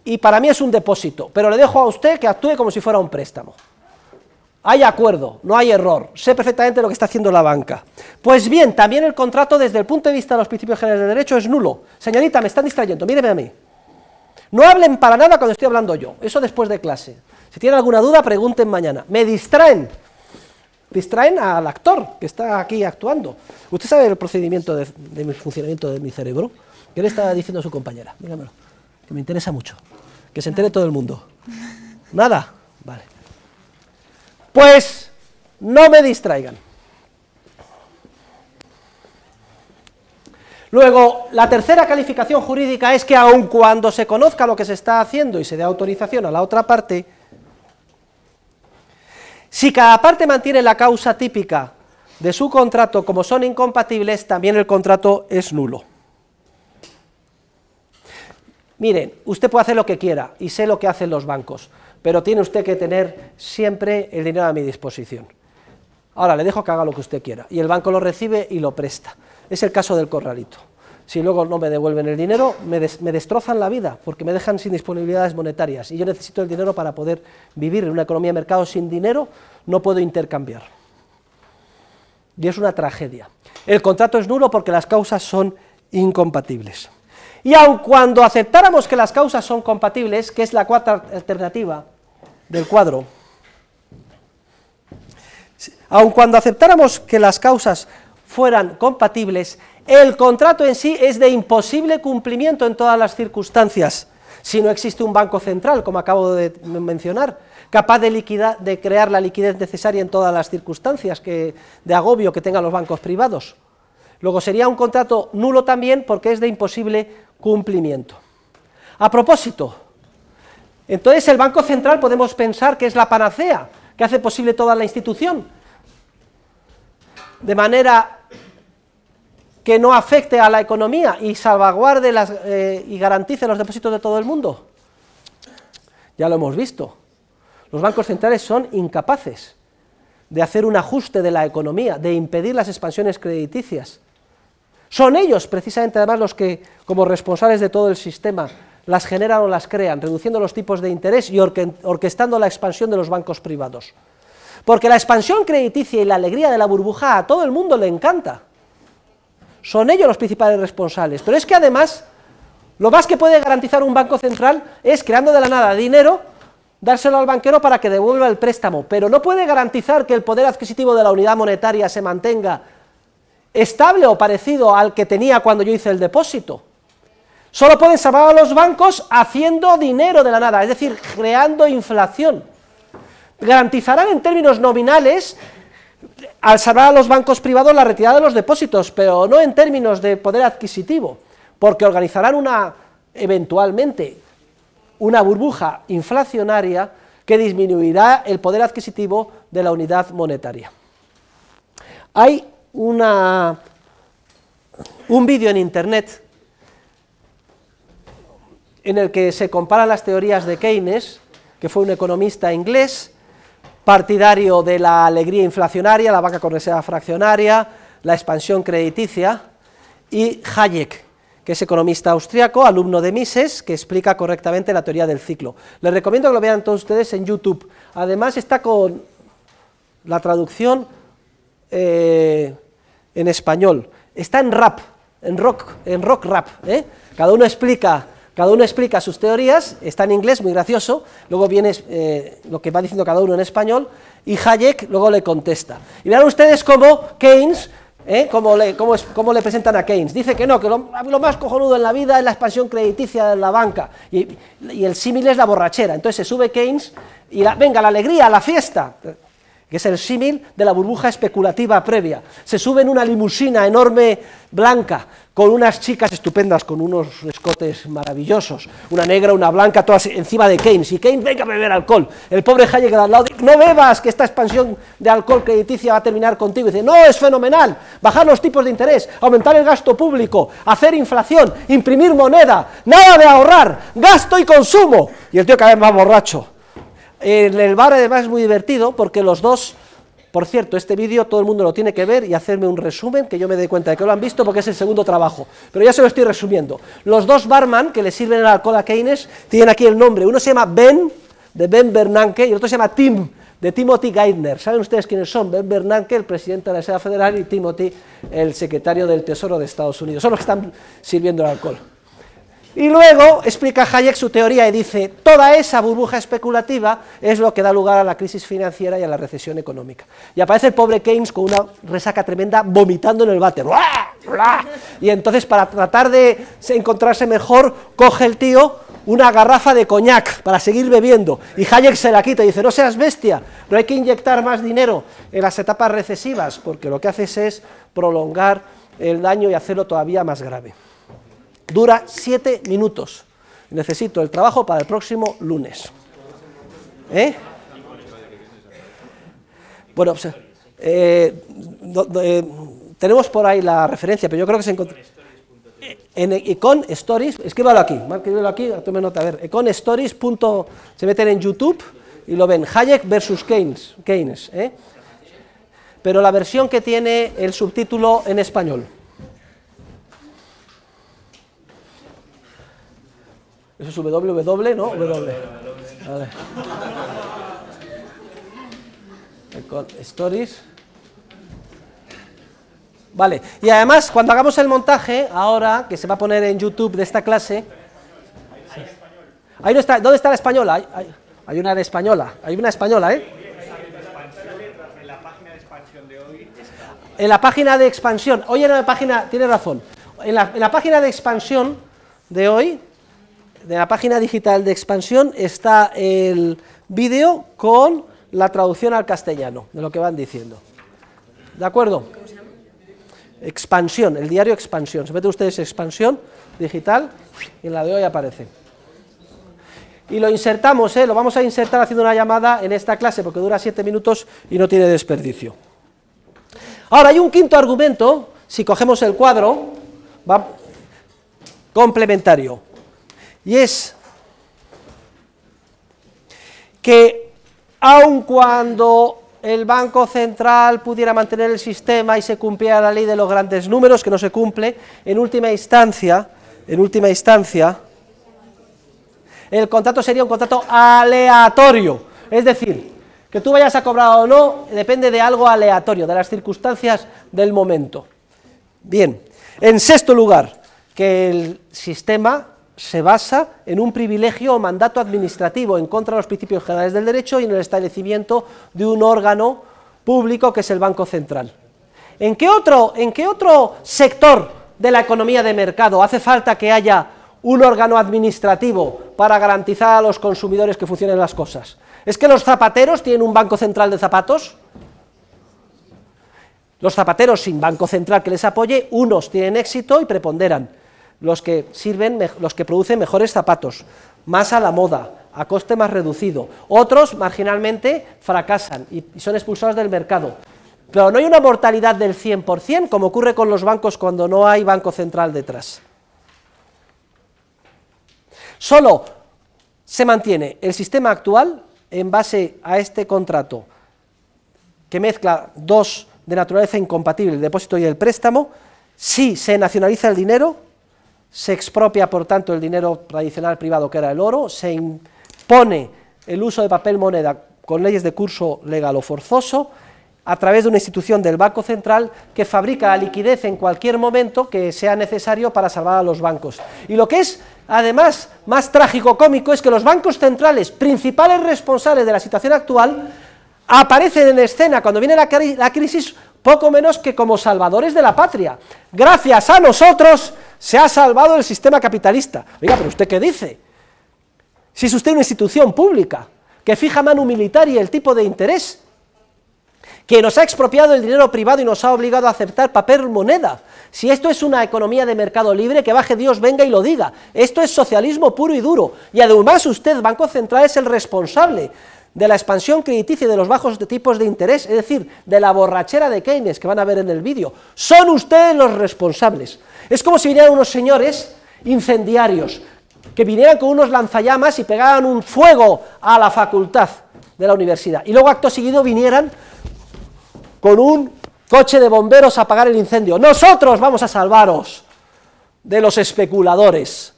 y para mí es un depósito, pero le dejo a usted que actúe como si fuera un préstamo. Hay acuerdo, no hay error, sé perfectamente lo que está haciendo la banca. Pues bien, también el contrato desde el punto de vista de los principios generales de derecho es nulo. Señorita, me están distrayendo, míreme a mí. No hablen para nada cuando estoy hablando yo, eso después de clase. Si tienen alguna duda, pregunten mañana. Me distraen, distraen al actor que está aquí actuando. Usted sabe el procedimiento de, mi funcionamiento de mi cerebro. ¿Qué le está diciendo a su compañera, míramelo que me interesa mucho. Que se entere todo el mundo. Nada. Vale. Pues no me distraigan. Luego, la tercera calificación jurídica es que aun cuando se conozca lo que se está haciendo y se dé autorización a la otra parte, si cada parte mantiene la causa típica de su contrato como son incompatibles, también el contrato es nulo. Miren, usted puede hacer lo que quiera y sé lo que hacen los bancos, pero tiene usted que tener siempre el dinero a mi disposición. Ahora le dejo que haga lo que usted quiera y el banco lo recibe y lo presta. Es el caso del corralito. Si luego no me devuelven el dinero, me, destrozan la vida porque me dejan sin disponibilidades monetarias y yo necesito el dinero para poder vivir en una economía de mercado sin dinero, no puedo intercambiar. Y es una tragedia. El contrato es nulo porque las causas son incompatibles. Y aun cuando aceptáramos que las causas son compatibles, que es la cuarta alternativa del cuadro, aun cuando aceptáramos que las causas fueran compatibles, el contrato en sí es de imposible cumplimiento en todas las circunstancias, si no existe un banco central, como acabo de mencionar, capaz de, crear la liquidez necesaria en todas las circunstancias que, de agobio que tengan los bancos privados. Luego sería un contrato nulo también porque es de imposible cumplimiento. A propósito, entonces el Banco Central podemos pensar que es la panacea que hace posible toda la institución, de manera que no afecte a la economía y salvaguarde eh, y garantice los depósitos de todo el mundo. Ya lo hemos visto. Los bancos centrales son incapaces de hacer un ajuste de la economía, de impedir las expansiones crediticias, son ellos precisamente además los que, como responsables de todo el sistema, las generan o las crean, reduciendo los tipos de interés y orquestando la expansión de los bancos privados. Porque la expansión crediticia y la alegría de la burbuja a todo el mundo le encanta. Son ellos los principales responsables. Pero es que además, lo más que puede garantizar un banco central es creando de la nada dinero, dárselo al banquero para que devuelva el préstamo. Pero no puede garantizar que el poder adquisitivo de la unidad monetaria se mantenga estable o parecido al que tenía cuando yo hice el depósito. Solo pueden salvar a los bancos haciendo dinero de la nada, es decir, creando inflación. Garantizarán en términos nominales, al salvar a los bancos privados, la retirada de los depósitos, pero no en términos de poder adquisitivo, porque organizarán una, eventualmente, una burbuja inflacionaria que disminuirá el poder adquisitivo de la unidad monetaria. Hay una, un vídeo en internet en el que se comparan las teorías de Keynes, que fue un economista inglés, partidario de la alegría inflacionaria, la vaca con reserva fraccionaria, la expansión crediticia, y Hayek, que es economista austriaco, alumno de Mises, que explica correctamente la teoría del ciclo. Les recomiendo que lo vean todos ustedes en YouTube. Además está con la traducción eh, en español. Está en rap, en rock, en rock rap. ¿eh? Cada uno explica cada uno explica sus teorías, está en inglés, muy gracioso, luego viene eh, lo que va diciendo cada uno en español, y Hayek luego le contesta. Y verán ustedes cómo Keynes, eh, cómo, le, cómo, es, cómo, le, presentan a Keynes. Dice que no, que lo, más cojonudo en la vida es la expansión crediticia de la banca, y, el símil es la borrachera. Entonces se sube Keynes y venga, la alegría, la fiesta que es el símil de la burbuja especulativa previa. Se sube en una limusina enorme blanca, con unas chicas estupendas, con unos escotes maravillosos, una negra, una blanca, todas encima de Keynes. Y Keynes, venga a beber alcohol. El pobre Hayek al lado no bebas, que esta expansión de alcohol crediticia va a terminar contigo. Y dice, no, es fenomenal, bajar los tipos de interés, aumentar el gasto público, hacer inflación, imprimir moneda, nada de ahorrar, gasto y consumo. Y el tío cada vez más borracho el bar además es muy divertido porque los dos, por cierto, este vídeo todo el mundo lo tiene que ver y hacerme un resumen, que yo me dé cuenta de que lo han visto porque es el segundo trabajo. Pero ya se lo estoy resumiendo. Los dos barman que le sirven el alcohol a Keynes tienen aquí el nombre. Uno se llama Ben, de Ben Bernanke, y el otro se llama Tim, de Timothy Geithner. ¿Saben ustedes quiénes son? Ben Bernanke, el presidente de la SEDA Federal, y Timothy, el secretario del Tesoro de Estados Unidos. Son los que están sirviendo el alcohol. Y luego explica Hayek su teoría y dice, toda esa burbuja especulativa es lo que da lugar a la crisis financiera y a la recesión económica. Y aparece el pobre Keynes con una resaca tremenda vomitando en el váter. Y entonces para tratar de encontrarse mejor, coge el tío una garrafa de coñac para seguir bebiendo. Y Hayek se la quita y dice, no seas bestia, no hay que inyectar más dinero en las etapas recesivas, porque lo que haces es prolongar el daño y hacerlo todavía más grave. Dura 7 minutos. Necesito el trabajo para el próximo lunes. ¿Eh? Bueno, pues, eh, eh, tenemos por ahí la referencia, pero yo creo que se encuentra... En Econ Stories, escríbalo aquí, escríbelo aquí, nota, a ver, Econ Stories. se meten en YouTube y lo ven, Hayek versus Keynes, Keynes pero la versión que tiene el subtítulo en español. Eso es www, ¿no? W. E. E. Vale. Stories. Vale. Y además, cuando hagamos el montaje, ahora, que se va a poner en YouTube de esta clase... Ahí está, ¿Dónde está la española? Hay, hay, hay una española. Hay una española, ¿eh? en la página de expansión, hoy en la página, tiene razón, en la, en la, página de expansión de hoy, de la página digital de expansión está el vídeo con la traducción al castellano de lo que van diciendo. ¿De acuerdo? Expansión, el diario Expansión. Se mete ustedes Expansión digital y en la de hoy aparece. Y lo insertamos, ¿eh? lo vamos a insertar haciendo una llamada en esta clase porque dura siete minutos y no tiene desperdicio. Ahora hay un quinto argumento, si cogemos el cuadro, va, complementario. Y es que aun cuando el Banco Central pudiera mantener el sistema y se cumpliera la ley de los grandes números, que no se cumple, en última instancia, en última instancia, el contrato sería un contrato aleatorio, es decir, que tú vayas a cobrar o no, depende de algo aleatorio, de las circunstancias del momento. Bien, en sexto lugar, que el sistema se basa en un privilegio o mandato administrativo en contra de los principios generales del derecho y en el establecimiento de un órgano público que es el Banco Central. ¿En qué otro, sector de la economía de mercado hace falta que haya un órgano administrativo para garantizar a los consumidores que funcionen las cosas? ¿Es que los zapateros tienen un Banco Central de Zapatos? Los zapateros sin Banco Central que les apoye, unos tienen éxito y preponderan los que sirven, los que producen mejores zapatos, más a la moda, a coste más reducido. Otros, marginalmente, fracasan y son expulsados del mercado. Pero no hay una mortalidad del 100%, como ocurre con los bancos cuando no hay banco central detrás. Solo se mantiene el sistema actual en base a este contrato que mezcla dos de naturaleza incompatible, el depósito y el préstamo, si se nacionaliza el dinero, se expropia por tanto el dinero tradicional privado que era el oro, se impone el uso de papel moneda con leyes de curso legal o forzoso a través de una institución del Banco Central que fabrica la liquidez en cualquier momento que sea necesario para salvar a los bancos. Y lo que es además más trágico cómico es que los bancos centrales, principales responsables de la situación actual, aparecen en escena cuando viene la, la crisis poco menos que como salvadores de la patria. Gracias a nosotros se ha salvado el sistema capitalista. Mira, pero ¿usted qué dice? Si es usted una institución pública, que fija mano militar y el tipo de interés, que nos ha expropiado el dinero privado y nos ha obligado a aceptar papel moneda. Si esto es una economía de mercado libre, que baje Dios, venga y lo diga. Esto es socialismo puro y duro. Y además usted, Banco Central, es el responsable de la expansión crediticia y de los bajos tipos de interés, es decir, de la borrachera de Keynes que van a ver en el vídeo. Son ustedes los responsables. Es como si vinieran unos señores incendiarios que vinieran con unos lanzallamas y pegaran un fuego a la facultad de la universidad. Y luego acto seguido vinieran con un coche de bomberos a apagar el incendio. Nosotros vamos a salvaros de los especuladores.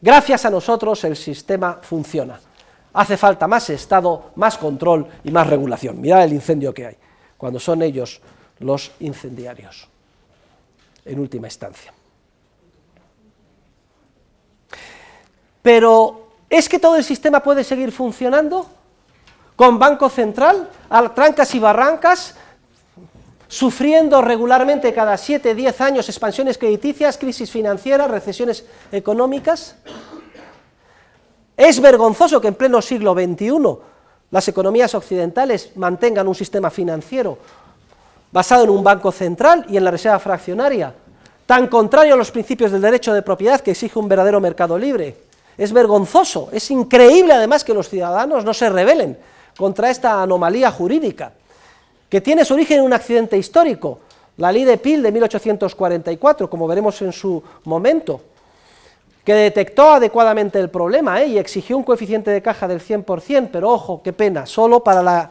Gracias a nosotros el sistema funciona. Hace falta más Estado, más control y más regulación. Mirad el incendio que hay, cuando son ellos los incendiarios, en última instancia. Pero, ¿es que todo el sistema puede seguir funcionando? ¿Con Banco Central, a trancas y barrancas, sufriendo regularmente cada 7, 10 años expansiones crediticias, crisis financieras, recesiones económicas? Es vergonzoso que en pleno siglo XXI las economías occidentales mantengan un sistema financiero basado en un banco central y en la reserva fraccionaria, tan contrario a los principios del derecho de propiedad que exige un verdadero mercado libre. Es vergonzoso, es increíble además que los ciudadanos no se rebelen contra esta anomalía jurídica, que tiene su origen en un accidente histórico, la ley de Peel de 1844, como veremos en su momento, que detectó adecuadamente el problema ¿eh? y exigió un coeficiente de caja del 100%, pero ojo, qué pena, solo para la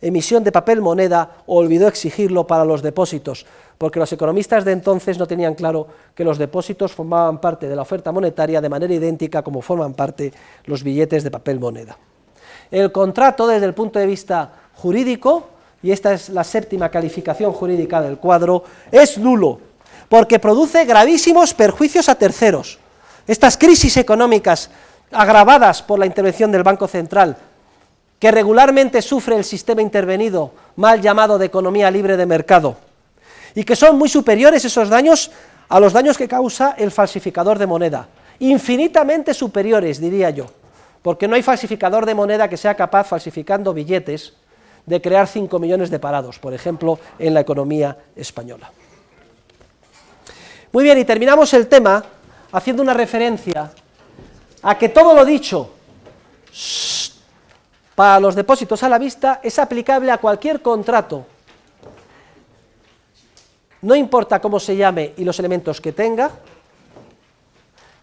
emisión de papel moneda olvidó exigirlo para los depósitos, porque los economistas de entonces no tenían claro que los depósitos formaban parte de la oferta monetaria de manera idéntica como forman parte los billetes de papel moneda. El contrato desde el punto de vista jurídico, y esta es la séptima calificación jurídica del cuadro, es nulo, porque produce gravísimos perjuicios a terceros estas crisis económicas agravadas por la intervención del Banco Central, que regularmente sufre el sistema intervenido, mal llamado de economía libre de mercado, y que son muy superiores esos daños a los daños que causa el falsificador de moneda, infinitamente superiores, diría yo, porque no hay falsificador de moneda que sea capaz, falsificando billetes, de crear 5 millones de parados, por ejemplo, en la economía española. Muy bien, y terminamos el tema haciendo una referencia a que todo lo dicho para los depósitos a la vista es aplicable a cualquier contrato. No importa cómo se llame y los elementos que tenga,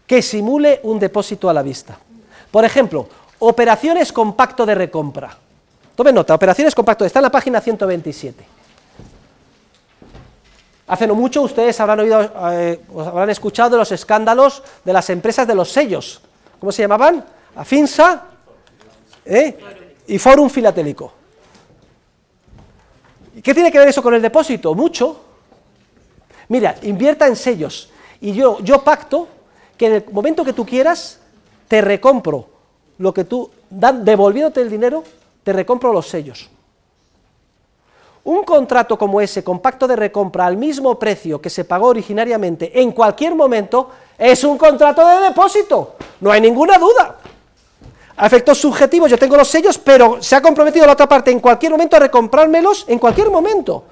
que simule un depósito a la vista. Por ejemplo, operaciones compacto de recompra. Tomen nota, operaciones compacto está en la página 127. Hace no mucho ustedes habrán oído, de eh, habrán escuchado los escándalos de las empresas de los sellos. ¿Cómo se llamaban? Afinsa ¿eh? y Forum Filatélico. qué tiene que ver eso con el depósito? Mucho. Mira, invierta en sellos y yo, yo pacto que en el momento que tú quieras te recompro lo que tú, devolviéndote el dinero, te recompro los sellos. Un contrato como ese, compacto de recompra al mismo precio que se pagó originariamente en cualquier momento, es un contrato de depósito, no hay ninguna duda. A efectos subjetivos, yo tengo los sellos, pero se ha comprometido la otra parte en cualquier momento a recomprármelos en cualquier momento.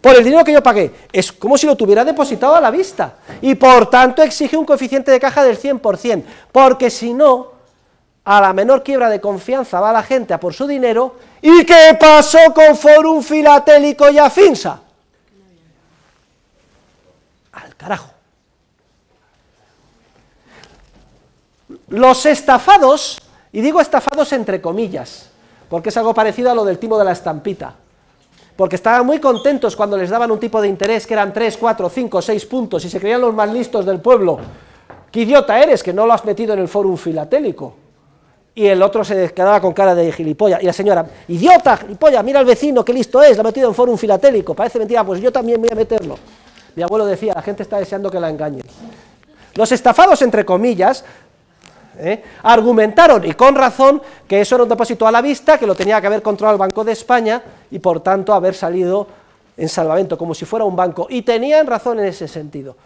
Por el dinero que yo pagué, es como si lo tuviera depositado a la vista. Y por tanto exige un coeficiente de caja del 100%, porque si no, a la menor quiebra de confianza va la gente a por su dinero ¿Y qué pasó con Forum Filatélico y Afinsa? Al carajo. Los estafados, y digo estafados entre comillas, porque es algo parecido a lo del timo de la estampita, porque estaban muy contentos cuando les daban un tipo de interés que eran 3, 4, 5, 6 puntos y se creían los más listos del pueblo. ¡Qué idiota eres que no lo has metido en el Forum Filatélico! y el otro se quedaba con cara de gilipollas. Y la señora, idiota, gilipollas, mira al vecino, qué listo es, lo ha metido en un filatélico, parece mentira, pues yo también voy a meterlo. Mi abuelo decía, la gente está deseando que la engañen. Los estafados, entre comillas, ¿eh? argumentaron, y con razón, que eso era un depósito a la vista, que lo tenía que haber controlado el Banco de España y por tanto haber salido en salvamento, como si fuera un banco. Y tenían razón en ese sentido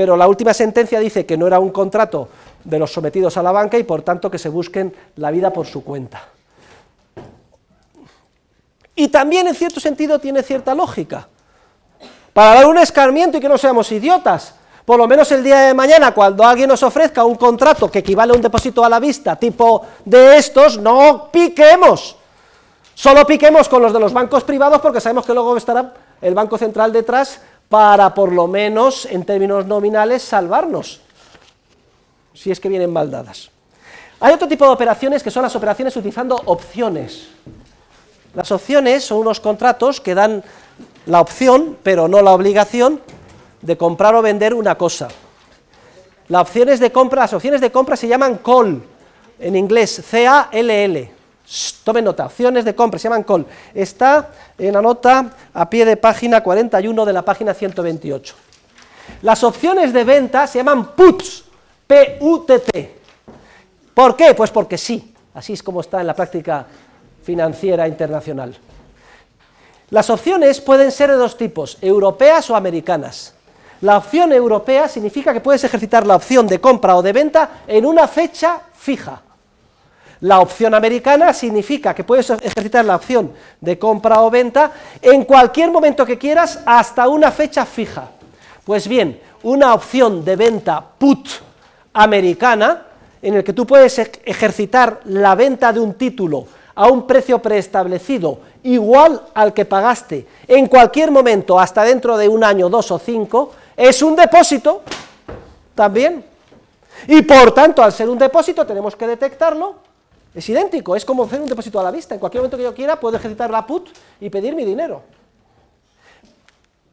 pero la última sentencia dice que no era un contrato de los sometidos a la banca y por tanto que se busquen la vida por su cuenta. Y también en cierto sentido tiene cierta lógica. Para dar un escarmiento y que no seamos idiotas, por lo menos el día de mañana, cuando alguien nos ofrezca un contrato que equivale a un depósito a la vista, tipo de estos, no piquemos. Solo piquemos con los de los bancos privados porque sabemos que luego estará el Banco Central detrás para por lo menos, en términos nominales, salvarnos, si es que vienen mal dadas. Hay otro tipo de operaciones que son las operaciones utilizando opciones. Las opciones son unos contratos que dan la opción, pero no la obligación, de comprar o vender una cosa. Las opciones de compra, las opciones de compra se llaman call, en inglés, C-A-L-L. l l Tomen nota, opciones de compra, se llaman call. Está en la nota a pie de página 41 de la página 128. Las opciones de venta se llaman puts, P-U-T-T. ¿Por qué? Pues porque sí, así es como está en la práctica financiera internacional. Las opciones pueden ser de dos tipos, europeas o americanas. La opción europea significa que puedes ejercitar la opción de compra o de venta en una fecha fija. La opción americana significa que puedes ejercitar la opción de compra o venta en cualquier momento que quieras hasta una fecha fija. Pues bien, una opción de venta put americana en el que tú puedes ejercitar la venta de un título a un precio preestablecido igual al que pagaste en cualquier momento hasta dentro de un año, dos o cinco, es un depósito también. Y por tanto, al ser un depósito tenemos que detectarlo es idéntico, es como hacer un depósito a la vista. En cualquier momento que yo quiera puedo ejercitar la put y pedir mi dinero.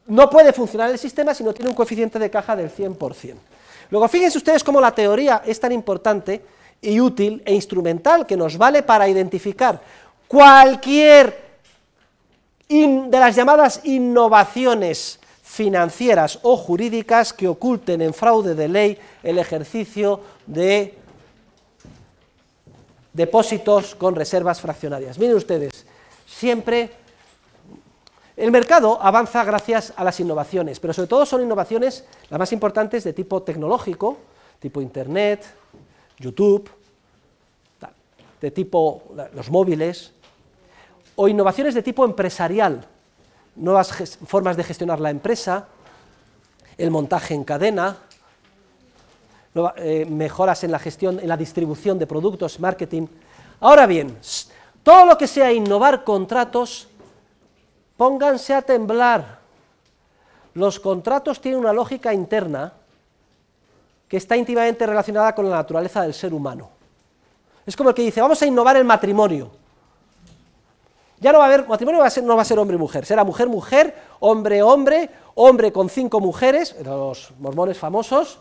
No puede funcionar el sistema si no tiene un coeficiente de caja del 100%. Luego fíjense ustedes cómo la teoría es tan importante y útil e instrumental que nos vale para identificar cualquier de las llamadas innovaciones financieras o jurídicas que oculten en fraude de ley el ejercicio de depósitos con reservas fraccionarias. Miren ustedes, siempre el mercado avanza gracias a las innovaciones, pero sobre todo son innovaciones las más importantes de tipo tecnológico, tipo Internet, YouTube, de tipo los móviles, o innovaciones de tipo empresarial, nuevas formas de gestionar la empresa, el montaje en cadena, eh, mejoras en la gestión, en la distribución de productos, marketing. Ahora bien, todo lo que sea innovar contratos, pónganse a temblar. Los contratos tienen una lógica interna que está íntimamente relacionada con la naturaleza del ser humano. Es como el que dice, vamos a innovar el matrimonio. Ya no va a haber, matrimonio no va a ser hombre-mujer, será mujer-mujer, hombre-hombre, hombre con cinco mujeres, los mormones famosos,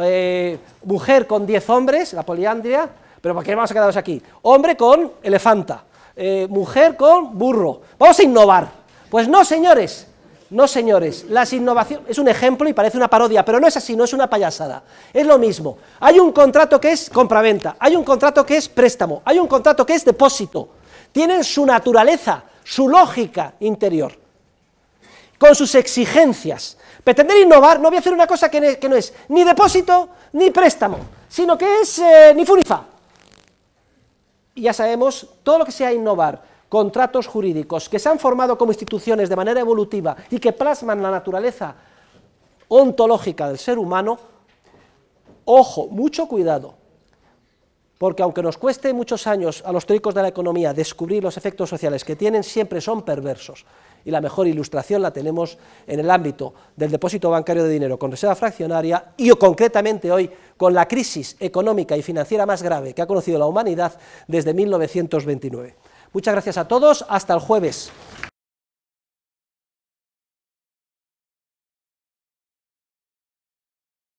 eh, mujer con diez hombres, la poliandria, pero ¿para qué vamos a quedarnos aquí? Hombre con elefanta, eh, mujer con burro. Vamos a innovar. Pues no, señores, no, señores. Las innovaciones es un ejemplo y parece una parodia, pero no es así, no es una payasada. Es lo mismo. Hay un contrato que es compraventa, hay un contrato que es préstamo, hay un contrato que es depósito. Tienen su naturaleza, su lógica interior, con sus exigencias. Pretender innovar no voy a hacer una cosa que, no es ni depósito ni préstamo, sino que es eh, ni funifa. Y ya sabemos, todo lo que sea innovar, contratos jurídicos que se han formado como instituciones de manera evolutiva y que plasman la naturaleza ontológica del ser humano, ojo, mucho cuidado, porque aunque nos cueste muchos años a los teóricos de la economía descubrir los efectos sociales que tienen, siempre son perversos y la mejor ilustración la tenemos en el ámbito del depósito bancario de dinero con reserva fraccionaria y concretamente hoy con la crisis económica y financiera más grave que ha conocido la humanidad desde 1929. Muchas gracias a todos, hasta el jueves.